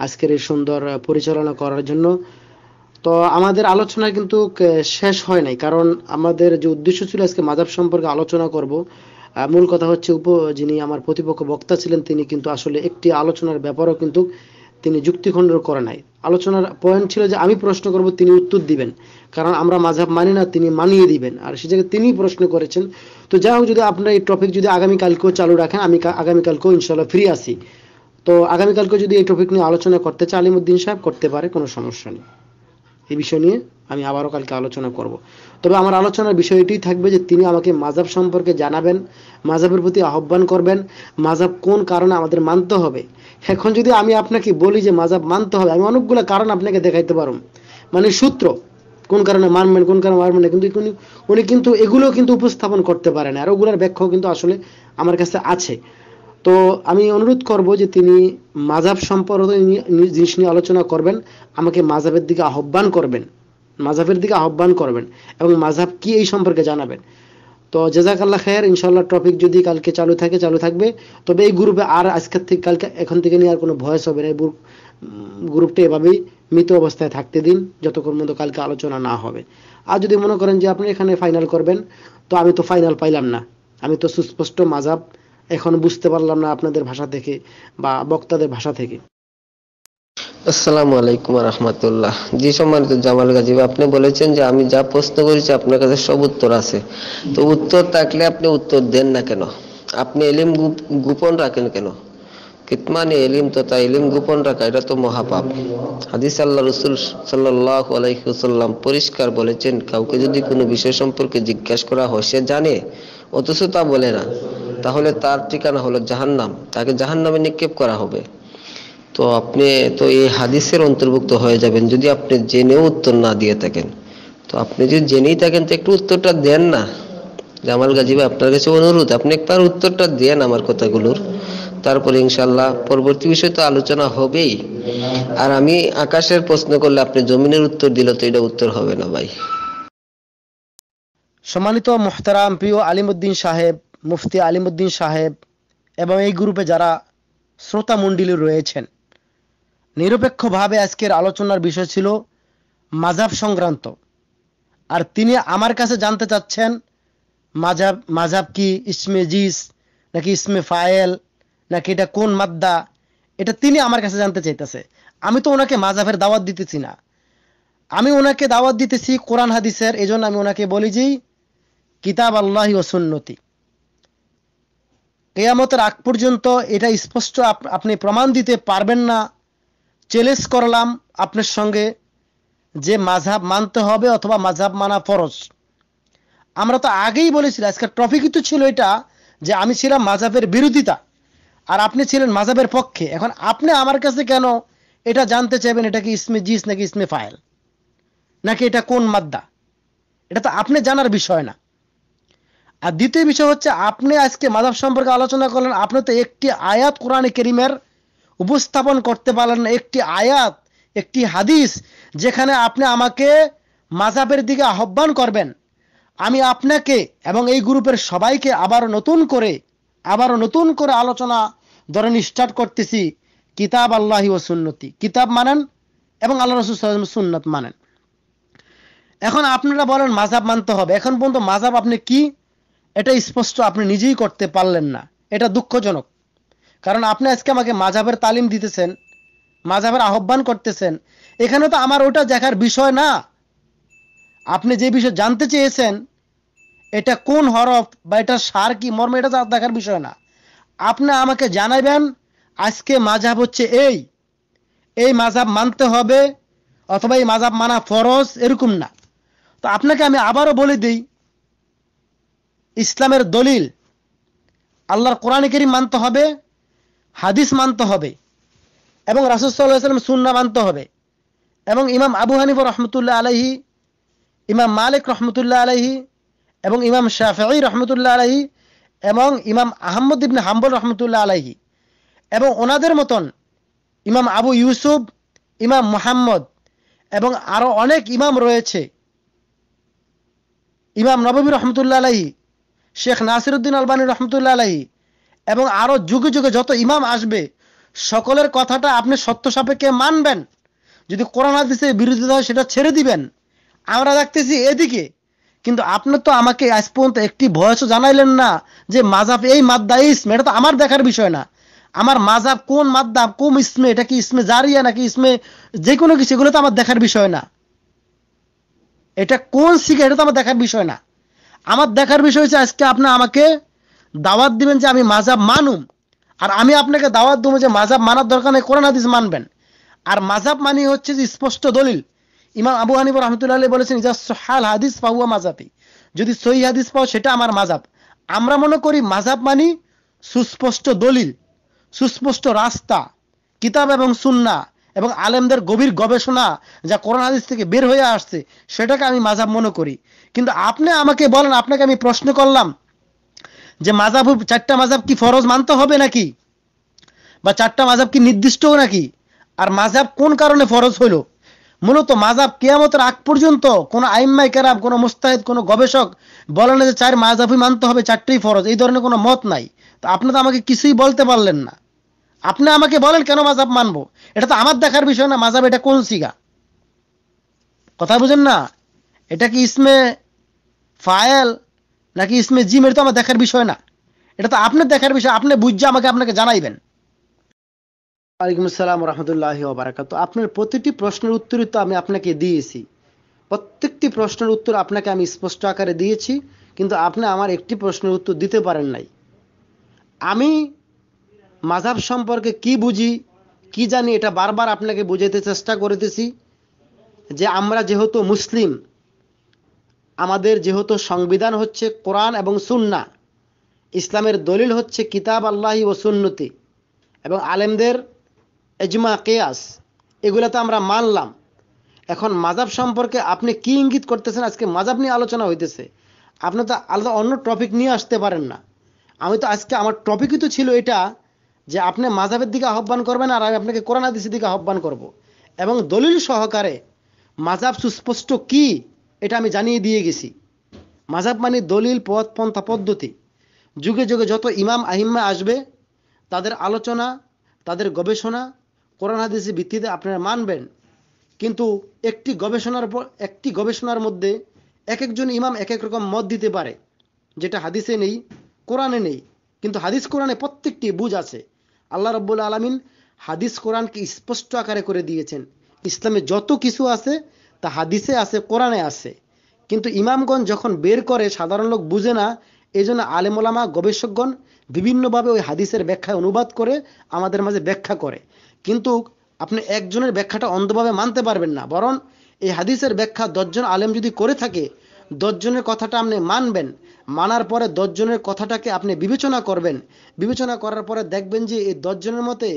আজকের এই সুন্দর পরিচালনা করার জন্য তো আমাদের আলোচনা কিন্তু শেষ হয় নাই কারণ আমাদের যে উদ্দেশ্য ছিল আজকে মাদাব সম্পর্কে আলোচনা করব মূল কথা হচ্ছে উপ যিনি আমার প্রতিপক্ষ বক্তা ছিলেন তিনি কিন্তু আসলে একটি আলোচনার ব্যাপারও কিন্তু তিনি যুক্তিখণ্ড করে নাই আলোচনার পয়েন্ট ছিল যে আমি প্রশ্ন করব তিনি উত্তর দিবেন কারণ আমরা মাঝাব মানি না তিনি মানিয়ে দিবেন আর সে জায়গায় তিনি প্রশ্ন করেছেন তো যাই হোক যদি আপনারা এই টপিক যদি আগামীকালকেও চালু রাখেন আমি আগামীকালকেও ইনশাল্লাহ ফ্রি আসি তো আগামীকালকে যদি এই টপিক নিয়ে আলোচনা করতে চায় আলিমুদ্দিন সাহেব করতে পারে কোনো সমস্যা নেই এই বিষয় নিয়ে আমি আবারও কালকে আলোচনা করব তবে আমার আলোচনার বিষয়টি থাকবে যে তিনি আমাকে মাজাব সম্পর্কে জানাবেন মাজাবের প্রতি আহ্বান করবেন মাজাব কোন কারণে আমাদের মানতে হবে এখন যদি আমি আপনাকে বলি যে মাজাব মানতে হবে আমি অনেকগুলো কারণ আপনাকে দেখাইতে পারব মানে সূত্র কোন কারণে মানবেন কোন কারণে মানবেন না কিন্তু উনি কিন্তু এগুলো কিন্তু উপস্থাপন করতে পারেন আর ওগুলোর ব্যাখ্যাও কিন্তু আসলে আমার কাছে আছে তো আমি অনুরোধ করব যে তিনি মাজাব সম্পর্কে জিনিস নিয়ে আলোচনা করবেন আমাকে মাজাবের দিকে আহ্বান করবেন মাঝাবের দিকে আহ্বান করবেন এবং মাঝাব কি এই সম্পর্কে জানাবেন তো জেজাক আল্লাহ খায়ের ইনশাল্লাহ টপিক যদি কালকে চালু থাকে চালু থাকবে তবে এই গ্রুপে আর আজকের থেকে কালকে এখন থেকে নিয়ে আর কোনো ভয়েস হবে না এই গ্রুপটা এভাবেই মৃত অবস্থায় থাকতে দিন যতক্ষণ মতো কালকে আলোচনা না হবে আর যদি মনে করেন যে আপনি এখানে ফাইনাল করবেন তো আমি তো ফাইনাল পাইলাম না আমি তো সুস্পষ্ট মাজাব এখন বুঝতে পারলাম না আপনাদের ভাষা থেকে বা বক্তাদের ভাষা থেকে আসসালামু আলাইকুম রহমতুল্লাহ জি সম্মানিত জামাল গাজী আপনি বলেছেন যে আমি যা প্রশ্ন করেছি আপনার কাছে সব উত্তর আছে তো উত্তর থাকলে আপনি উত্তর দেন না কেন আপনি এলিম গোপন রাখেন কেন কিতমানে এলিম তো তা এলিম গোপন রাখা এটা তো মহাপাপ হাদিস আল্লাহ রসুল সাল্লাহ আলাইসাল্লাম পরিষ্কার বলেছেন কাউকে যদি কোনো বিষয় সম্পর্কে জিজ্ঞাসা করা হয় সে জানে অথচ তা বলে না তাহলে তার ঠিকানা হলো জাহান্নাম তাকে জাহান্নামে নিক্ষেপ করা হবে তো আপনি তো এই হাদিসের অন্তর্ভুক্ত হয়ে যাবেন যদি আপনি জেনেও উত্তর না দিয়ে থাকেন তো আপনি যদি জেনেই থাকেন তো একটু উত্তরটা দেন না জামাল গাজী ভাই আপনার কাছে অনুরোধ আপনি একবার উত্তরটা দেন আমার কথাগুলোর তারপরে ইনশাল্লাহ পরবর্তী বিষয়ে তো আলোচনা হবেই আর আমি আকাশের প্রশ্ন করলে আপনি জমিনের উত্তর দিল তো এটা উত্তর হবে না ভাই সম্মানিত মোহতারাম প্রিয় আলিমুদ্দিন সাহেব মুফতি আলিমুদ্দিন সাহেব এবং এই গ্রুপে যারা শ্রোতা মন্ডলী রয়েছেন নিরপেক্ষভাবে আজকের আলোচনার বিষয় ছিল মাজাব সংক্রান্ত আর তিনি আমার কাছে জানতে চাচ্ছেন মাজাব মাজাব কি ইসমে জিস নাকি ইসমে ফায়েল নাকি এটা কোন মাদ্দা এটা তিনি আমার কাছে জানতে চাইতেছে আমি তো ওনাকে মাজাবের দাওয়াত দিতেছি না আমি ওনাকে দাওয়াত দিতেছি কোরআন হাদিসের এই আমি ওনাকে বলি যে কিতাব আল্লাহ ও সুন্নতি কেয়ামতের আগ পর্যন্ত এটা স্পষ্ট আপনি প্রমাণ দিতে পারবেন না চ্যালেঞ্জ করলাম আপনার সঙ্গে যে মাঝাব মানতে হবে অথবা মাঝাব মানা ফরজ আমরা তো আগেই বলেছি আজকে টপিকই তো ছিল এটা যে আমি ছিলাম মাঝাবের বিরোধিতা আর আপনি ছিলেন মাঝাবের পক্ষে এখন আপনি আমার কাছে কেন এটা জানতে চাইবেন এটা কি ইসমে জিস নাকি ইসমে ফায়েল নাকি এটা কোন মাদ্দা এটা তো আপনি জানার বিষয় না আর দ্বিতীয় বিষয় হচ্ছে আপনি আজকে মাধাব সম্পর্কে আলোচনা করলেন আপনি তো একটি আয়াত কোরআনে কেরিমের উপস্থাপন করতে পারলেন একটি আয়াত একটি হাদিস যেখানে আপনি আমাকে মাজাবের দিকে আহ্বান করবেন আমি আপনাকে এবং এই গ্রুপের সবাইকে আবার নতুন করে আবারও নতুন করে আলোচনা ধরেন স্টার্ট করতেছি কিতাব আল্লাহ ও সুন্নতি কিতাব মানেন এবং আল্লাহ রসুল সুন্নত মানেন এখন আপনারা বলেন মাজাব মানতে হবে এখন পর্যন্ত মাজাব আপনি কি এটা স্পষ্ট আপনি নিজেই করতে পারলেন না এটা দুঃখজনক কারণ আপনি আজকে আমাকে মাঝাবের তালিম দিতেছেন মাঝাবের আহ্বান করতেছেন এখানে তো আমার ওটা দেখার বিষয় না আপনি যে বিষয় জানতে চেয়েছেন এটা কোন হরফ বা এটা সার কি মর্ম এটা তো দেখার বিষয় না আপনি আমাকে জানাবেন আজকে মাঝাব হচ্ছে এই এই মাঝাব মানতে হবে অথবা এই মাঝাব মানা ফরজ এরকম না তো আপনাকে আমি আবারও বলে দিই ইসলামের দলিল আল্লাহর কোরআন মানতে হবে হাদিস মানতে হবে এবং রাসুসাল্লাম সুন্না মানতে হবে এবং ইমাম আবু হানিফ রহমতুল্লাহ আলহি ইমাম মালিক রহমতুল্লাহ আলহি এবং ইমাম শাহি রহমতুল্লাহ আলহি এবং ইমাম আহম্মদ ইবিন হাম্বুল রহমতুল্লাহ আলহি এবং ওনাদের মতন ইমাম আবু ইউসুফ ইমাম মোহাম্মদ এবং আরও অনেক ইমাম রয়েছে ইমাম নবী রহমতুল্লাহ আলহি শেখ নাসিরুদ্দিন আলবানী রহমতুল্লাহ আলহী এবং আরো যুগে যুগে যত ইমাম আসবে সকলের কথাটা আপনি সত্য সাপেক্ষে মানবেন যদি কোরআন হাদিসের বিরোধিতা সেটা ছেড়ে দিবেন আমরা দেখতেছি এদিকে কিন্তু আপনি তো আমাকে আজ পর্যন্ত একটি ভয়েসও জানাইলেন না যে মাজাব এই মাদ্দা ইসম এটা তো আমার দেখার বিষয় না আমার মাজাব কোন মাদ্দা কোন ইসমে এটা কি ইসমে জারিয়া নাকি ইসমে যে কোনো কিছু এগুলো তো আমার দেখার বিষয় না এটা কোন শিখে এটা তো আমার দেখার বিষয় না আমার দেখার বিষয় হচ্ছে আজকে আপনি আমাকে দাওয়াত দিবেন যে আমি মাজাব মানুম আর আমি আপনাকে দাওয়াত দেবো যে মাজাব মানার দরকার নেই কোরআন হাদিস মানবেন আর মাজাব মানি হচ্ছে যে স্পষ্ট দলিল ইমাম আবু হানিব রহমতুল্লাহ বলেছেন যা সোহাল হাদিস পাহুয়া মাজাবি যদি সহি হাদিস পাও সেটা আমার মাজাব আমরা মনে করি মাজাব মানি সুস্পষ্ট দলিল সুস্পষ্ট রাস্তা কিতাব এবং সুন্না এবং আলেমদের গভীর গবেষণা যা কোরআন হাদিস থেকে বের হয়ে আসছে সেটাকে আমি মাজাব মনে করি কিন্তু আপনি আমাকে বলেন আপনাকে আমি প্রশ্ন করলাম যে মাজাব চারটা মাজাব কি ফরজ মানতে হবে নাকি বা চারটা মাজাব কি নির্দিষ্ট নাকি আর মাজাব কোন কারণে ফরজ হইল মূলত মাজাব কেয়ামতের আগ পর্যন্ত কোনো আইম্মাই কেরাম কোনো মুস্তাহিদ কোনো গবেষক বলে না যে চার মাজাবই মানতে হবে চারটেই ফরজ এই ধরনের কোনো মত নাই তো আপনি তো আমাকে কিছুই বলতে পারলেন না আপনি আমাকে বলেন কেন মাজাব মানব এটা তো আমার দেখার বিষয় না মাজাব এটা কোন সিগা কথা বুঝেন না এটা কি ইসমে ফায়েল নাকি ইসমে জিমের তো আমার দেখার বিষয় না এটা তো আপনার দেখার বিষয় আপনি বুঝছে আমাকে আপনাকে জানাইবেন ওয়ালাইকুম আসসালাম রহমতুল্লাহ বারাকাত আপনার প্রতিটি প্রশ্নের উত্তরই তো আমি আপনাকে দিয়েছি প্রত্যেকটি প্রশ্নের উত্তর আপনাকে আমি স্পষ্ট আকারে দিয়েছি কিন্তু আপনি আমার একটি প্রশ্নের উত্তর দিতে পারেন নাই আমি মাঝাব সম্পর্কে কি বুঝি কি জানি এটা বারবার আপনাকে বুঝাইতে চেষ্টা করিতেছি যে আমরা যেহেতু মুসলিম আমাদের যেহেতু সংবিধান হচ্ছে কোরআন এবং সুন্না ইসলামের দলিল হচ্ছে কিতাব আল্লাহি ও সুন্নতি এবং আলেমদের এজমা কেয়াস এগুলো তো আমরা মানলাম এখন মাজাব সম্পর্কে আপনি কি ইঙ্গিত করতেছেন আজকে মাজাব নিয়ে আলোচনা হইতেছে আপনি তো আলাদা অন্য টপিক নিয়ে আসতে পারেন না আমি তো আজকে আমার টপিকই তো ছিল এটা যে আপনি মাজাবের দিকে আহ্বান করবেন আর আমি আপনাকে কোরআন আদিসের দিকে আহ্বান করব এবং দলিল সহকারে মাজাব সুস্পষ্ট কী এটা আমি জানিয়ে দিয়ে গেছি মাঝাব মানে দলিল পথ পন্থা পদ্ধতি যুগে যুগে যত ইমাম আহিম্মা আসবে তাদের আলোচনা তাদের গবেষণা কোরআন হাদিসের ভিত্তিতে আপনারা মানবেন কিন্তু একটি গবেষণার একটি গবেষণার মধ্যে এক একজন ইমাম এক এক রকম মত দিতে পারে যেটা হাদিসে নেই কোরআনে নেই কিন্তু হাদিস কোরআনে প্রত্যেকটি বুঝ আছে আল্লাহ রব্বুল আলমিন হাদিস কোরআনকে স্পষ্ট আকারে করে দিয়েছেন ইসলামে যত কিছু আছে তা হাদিসে আছে কোরআনে আছে কিন্তু ইমামগণ যখন বের করে সাধারণ লোক বুঝে না এই জন্য আলেমোলামা গবেষকগণ বিভিন্নভাবে ওই হাদিসের ব্যাখ্যায় অনুবাদ করে আমাদের মাঝে ব্যাখ্যা করে কিন্তু আপনি একজনের ব্যাখ্যাটা অন্ধভাবে মানতে পারবেন না বরং এই হাদিসের ব্যাখ্যা দশজন আলেম যদি করে থাকে দশজনের কথাটা আপনি মানবেন মানার পরে দশজনের কথাটাকে আপনি বিবেচনা করবেন বিবেচনা করার পরে দেখবেন যে এই দশজনের মতে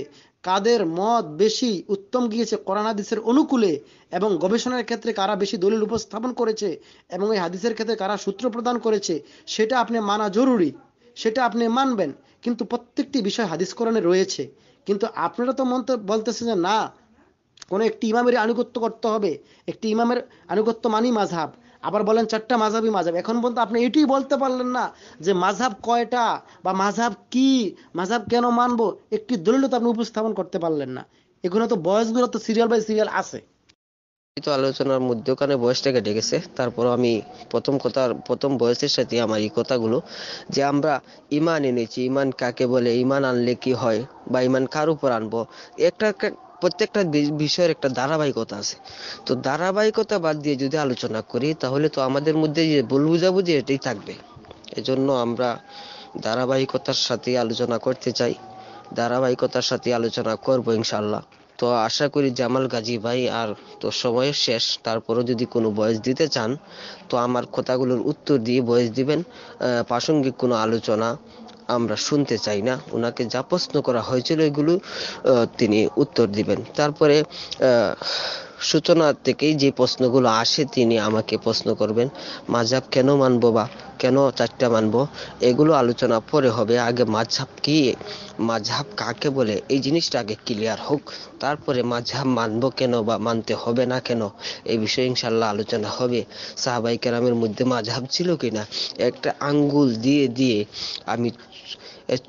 কাদের মত বেশি উত্তম গিয়েছে কোরআন হাদিসের অনুকূলে এবং গবেষণার ক্ষেত্রে কারা বেশি দলিল উপস্থাপন করেছে এবং এই হাদিসের ক্ষেত্রে কারা সূত্র প্রদান করেছে সেটা আপনি মানা জরুরি সেটা আপনি মানবেন কিন্তু প্রত্যেকটি বিষয় হাদিস রয়েছে কিন্তু আপনারা তো মন্ত বলতেছেন যে না কোনো একটি ইমামের আনুগত্য করতে হবে একটি ইমামের আনুগত্য মানি মাঝহাব আবার বলেন চারটা মাঝাবি মাঝাব এখন পর্যন্ত আপনি এটি বলতে পারলেন না যে মাঝাব কয়টা বা মাঝাব কি মাঝাব কেন মানবো একটি দলিল তো আপনি উপস্থাপন করতে পারলেন না এগুলো তো বয়সগুলো তো সিরিয়াল বাই সিরিয়াল আছে তো আলোচনার মধ্যখানে বয়সটাকে ডেকেছে তারপর আমি প্রথম কথার প্রথম বয়সের সাথে আমার এই কথাগুলো যে আমরা ইমান এনেছি ইমান কাকে বলে ইমান আনলে কি হয় বা ইমান কার উপর আনবো একটা প্রত্যেকটা বিষয়ের একটা ধারাবাহিকতা আছে তো ধারাবাহিকতা বাদ দিয়ে যদি আলোচনা করি তাহলে তো আমাদের মধ্যে যে ভুল বুঝাবুঝি এটাই থাকবে এজন্য আমরা ধারাবাহিকতার সাথে আলোচনা করতে চাই ধারাবাহিকতার সাথে আলোচনা করব ইনশাল্লাহ তো আশা করি জামাল গাজী ভাই আর তো সময়ের শেষ তারপরে যদি কোনো বয়স দিতে চান তো আমার কথাগুলোর উত্তর দিয়ে বয়স দিবেন প্রাসঙ্গিক কোনো আলোচনা আমরা শুনতে চাই না ওনাকে যা প্রশ্ন করা হয়েছিল এগুলো তিনি উত্তর দিবেন তারপরে সূচনা থেকেই যে প্রশ্নগুলো আসে তিনি আমাকে প্রশ্ন করবেন মাঝাব কেন মানবো বা কেন চারটা মানবো এগুলো আলোচনা পরে হবে আগে মাঝাব কি মাঝাব কাকে বলে এই জিনিসটা আগে ক্লিয়ার হোক তারপরে মাঝাব মানবো কেন বা মানতে হবে না কেন এই বিষয়ে ইনশাল্লাহ আলোচনা হবে সাহাবাই কেরামের মধ্যে মাঝাব ছিল কিনা একটা আঙ্গুল দিয়ে দিয়ে আমি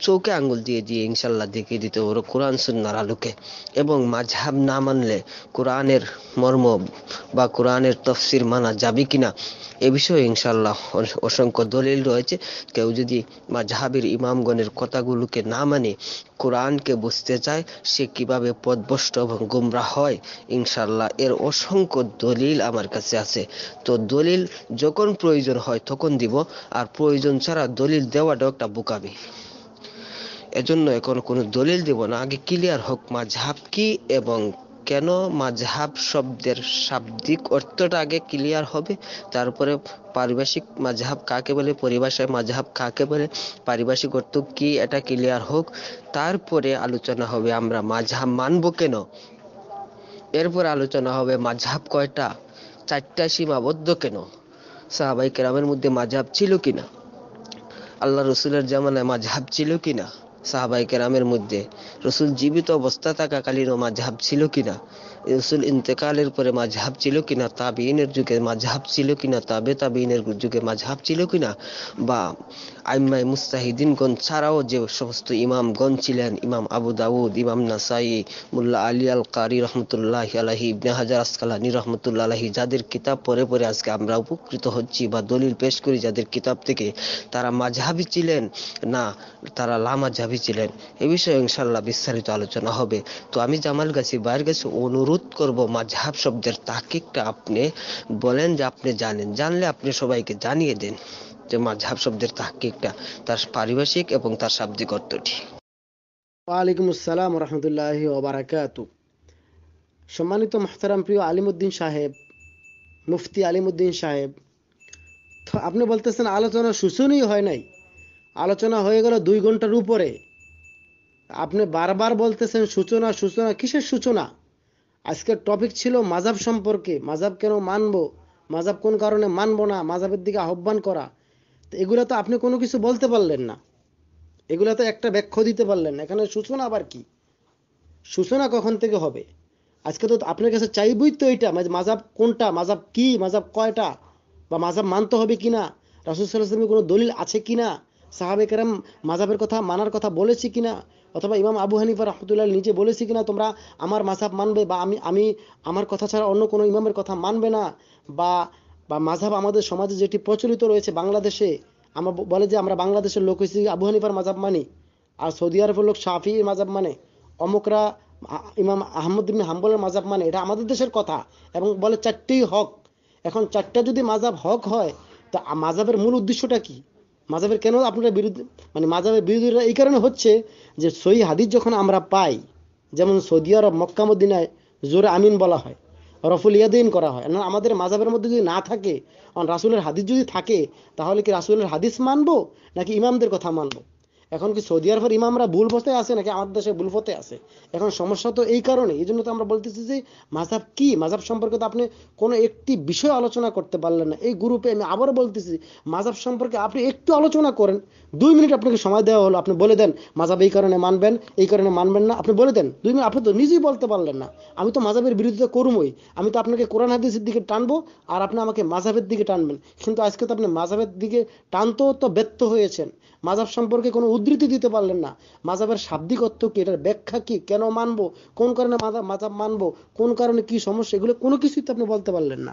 চোখে আঙ্গুল দিয়ে দিয়ে ইনশাল্লাহ দেখিয়ে দিতে পারবো কোরআন সুন্নার আলোকে এবং মাঝহাব না মানলে কোরআনের মর্ম বা কোরআনের তফসির মানা যাবে কিনা এ বিষয়ে ইনশাল্লাহ অসংখ্য দলিল রয়েছে কেউ যদি মাঝহাবের ইমামগণের কথাগুলোকে না মানে কোরআনকে বুঝতে চায় সে কিভাবে পদভষ্ট এবং গুমরা হয় ইনশাল্লাহ এর অসংখ্য দলিল আমার কাছে আছে তো দলিল যখন প্রয়োজন হয় তখন দিব আর প্রয়োজন ছাড়া দলিল দেওয়াটাও একটা বোকামি এজন্য এখন কোনো দলিল দেব না আগে ক্লিয়ার হোক মাঝহাব কি এবং কেন মাঝহাব শব্দের শাব্দিক অর্থটা আগে ক্লিয়ার হবে তারপরে পারিভাষিক মাঝহাব কাকে বলে পরিভাষায় মাঝহাব কাকে বলে পারিভাষিক অর্থ কি এটা ক্লিয়ার হোক তারপরে আলোচনা হবে আমরা মাঝহাব মানব কেন এরপর আলোচনা হবে মাঝহাব কয়টা চারটা সীমাবদ্ধ কেন সাহাবাই কেরামের মধ্যে মাঝহাব ছিল কিনা আল্লাহ রসুলের জামানায় মাঝহাব ছিল কিনা সাহাবাই কেরামের মধ্যে রসুল জীবিত অবস্থা থাকাকালীনও মাঝহাব ছিল কিনা রসুল ইন্তেকালের পরে মাঝহাব ছিল কিনা তাবিনের যুগে মাঝহাব ছিল কিনা তাবে তাবিনের যুগে মাঝহাব ছিল কিনা বা আইম্মাই মুস্তাহিদিনগণ ছাড়াও যে সমস্ত ইমামগণ ছিলেন ইমাম আবু দাউদ ইমাম নাসাই মুল্লা আলী আল কারি রহমতুল্লাহ আলহি ইবনে হাজার আসকালানি রহমতুল্লা আলহি যাদের কিতাব পরে পরে আজকে আমরা উপকৃত হচ্ছি বা দলিল পেশ করি যাদের কিতাব থেকে তারা মাঝহাবি ছিলেন না তারা লামাঝাবি ছিলেন এ বিষয়ে ইনশাল্লাহ বিস্তারিত আলোচনা হবে তো আমি জামাল গাছি বাইর কাছে অনুরোধ করব মাঝহাব শব্দের তাকিকটা আপনি বলেন যে আপনি জানেন জানলে আপনি সবাইকে জানিয়ে দেন যে মাঝহাব শব্দের তাহকিকটা তার পারিভাষিক এবং তার শাব্দিক অর্থটি ওয়ালাইকুম আসসালাম রহমতুল্লাহ ওবরাকাত সম্মানিত মোহতারাম প্রিয় আলিমুদ্দিন সাহেব মুফতি আলিমুদ্দিন সাহেব তো আপনি বলতেছেন আলোচনা শুশুনই হয় নাই আলোচনা হয়ে গেল দুই ঘন্টার উপরে আপনি বারবার বলতেছেন সূচনা সূচনা কিসের সূচনা আজকের টপিক ছিল মাজাব সম্পর্কে মাজাব কেন মানবো মাজাব কোন কারণে মানবো না মাজাবের দিকে আহ্বান করা এগুলা তো আপনি কোনো কিছু বলতে পারলেন না এগুলা তো একটা ব্যাখ্যা দিতে পারলেন না এখানে সূচনা আবার কি সূচনা কখন থেকে হবে আজকে তো আপনার কাছে চাইবই তো এটা মাজাব কোনটা মাজাব কি মাজাব কয়টা বা মাজাব মানতে হবে কি না কোনো দলিল আছে কি না সাহাবে কেরাম মাজাবের কথা মানার কথা বলেছি কি না অথবা ইমাম আবু হানিফা রহমতুল্লাহ নিজে বলেছি কিনা তোমরা আমার মাসাব মানবে বা আমি আমি আমার কথা ছাড়া অন্য কোনো ইমামের কথা মানবে না বা বা মাঝহাব আমাদের সমাজে যেটি প্রচলিত রয়েছে বাংলাদেশে আমরা বলে যে আমরা বাংলাদেশের লোক হয়েছি আবু হানিফার মাঝাব মানি আর সৌদি আরবের লোক শাফি মাঝাব মানে অমুকরা ইমাম আহমদ ইবনে হাম্বলের মাজাব মানে এটা আমাদের দেশের কথা এবং বলে চারটি হক এখন চারটা যদি মাজাব হক হয় তা মাজাবের মূল উদ্দেশ্যটা কি মাজাবের কেন আপনারা বিরুদ্ধে মানে মাজাবের বিরোধীরা এই কারণে হচ্ছে যে সই হাদিস যখন আমরা পাই যেমন সৌদি আরব মক্কামুদ্দিনায় জোরে আমিন বলা হয় রফুল ইয়াদিন করা হয় না আমাদের মাজাবের মধ্যে যদি না থাকে রাসুলের হাদিস যদি থাকে তাহলে কি রাসুলের হাদিস মানবো নাকি ইমামদের কথা মানবো এখন কি সৌদি আরবের ইমামরা ভুল পথে আছে নাকি আমাদের দেশে ভুল পথে আছে এখন সমস্যা তো এই কারণে এই জন্য তো আমরা বলতেছি যে মাঝাব কি মাঝাব সম্পর্কে তো আপনি কোনো একটি বিষয় আলোচনা করতে পারলেন না এই গ্রুপে আমি আবার বলতেছি মাঝাব সম্পর্কে আপনি একটু আলোচনা করেন দুই মিনিট আপনাকে সময় দেওয়া হলো আপনি বলে দেন মাঝাব এই কারণে মানবেন এই কারণে মানবেন না আপনি বলে দেন দুই মিনিট আপনি তো নিজেই বলতে পারলেন না আমি তো মাঝাবের বিরোধিতা করবই আমি তো আপনাকে কোরআন হাদিসের দিকে টানবো আর আপনি আমাকে মাঝাবের দিকে টানবেন কিন্তু আজকে তো আপনি মাঝাবের দিকে টানতেও তো ব্যর্থ হয়েছেন মাজাব সম্পর্কে কোনো উদ্ধৃতি দিতে পারলেন না মাজাবের শাব্দিক অর্থ কি এটার ব্যাখ্যা কি কেন মানবো কোন কারণে মাজাব মানবো কোন কারণে কি সমস্যা এগুলো কোনো কিছুই তো আপনি বলতে পারলেন না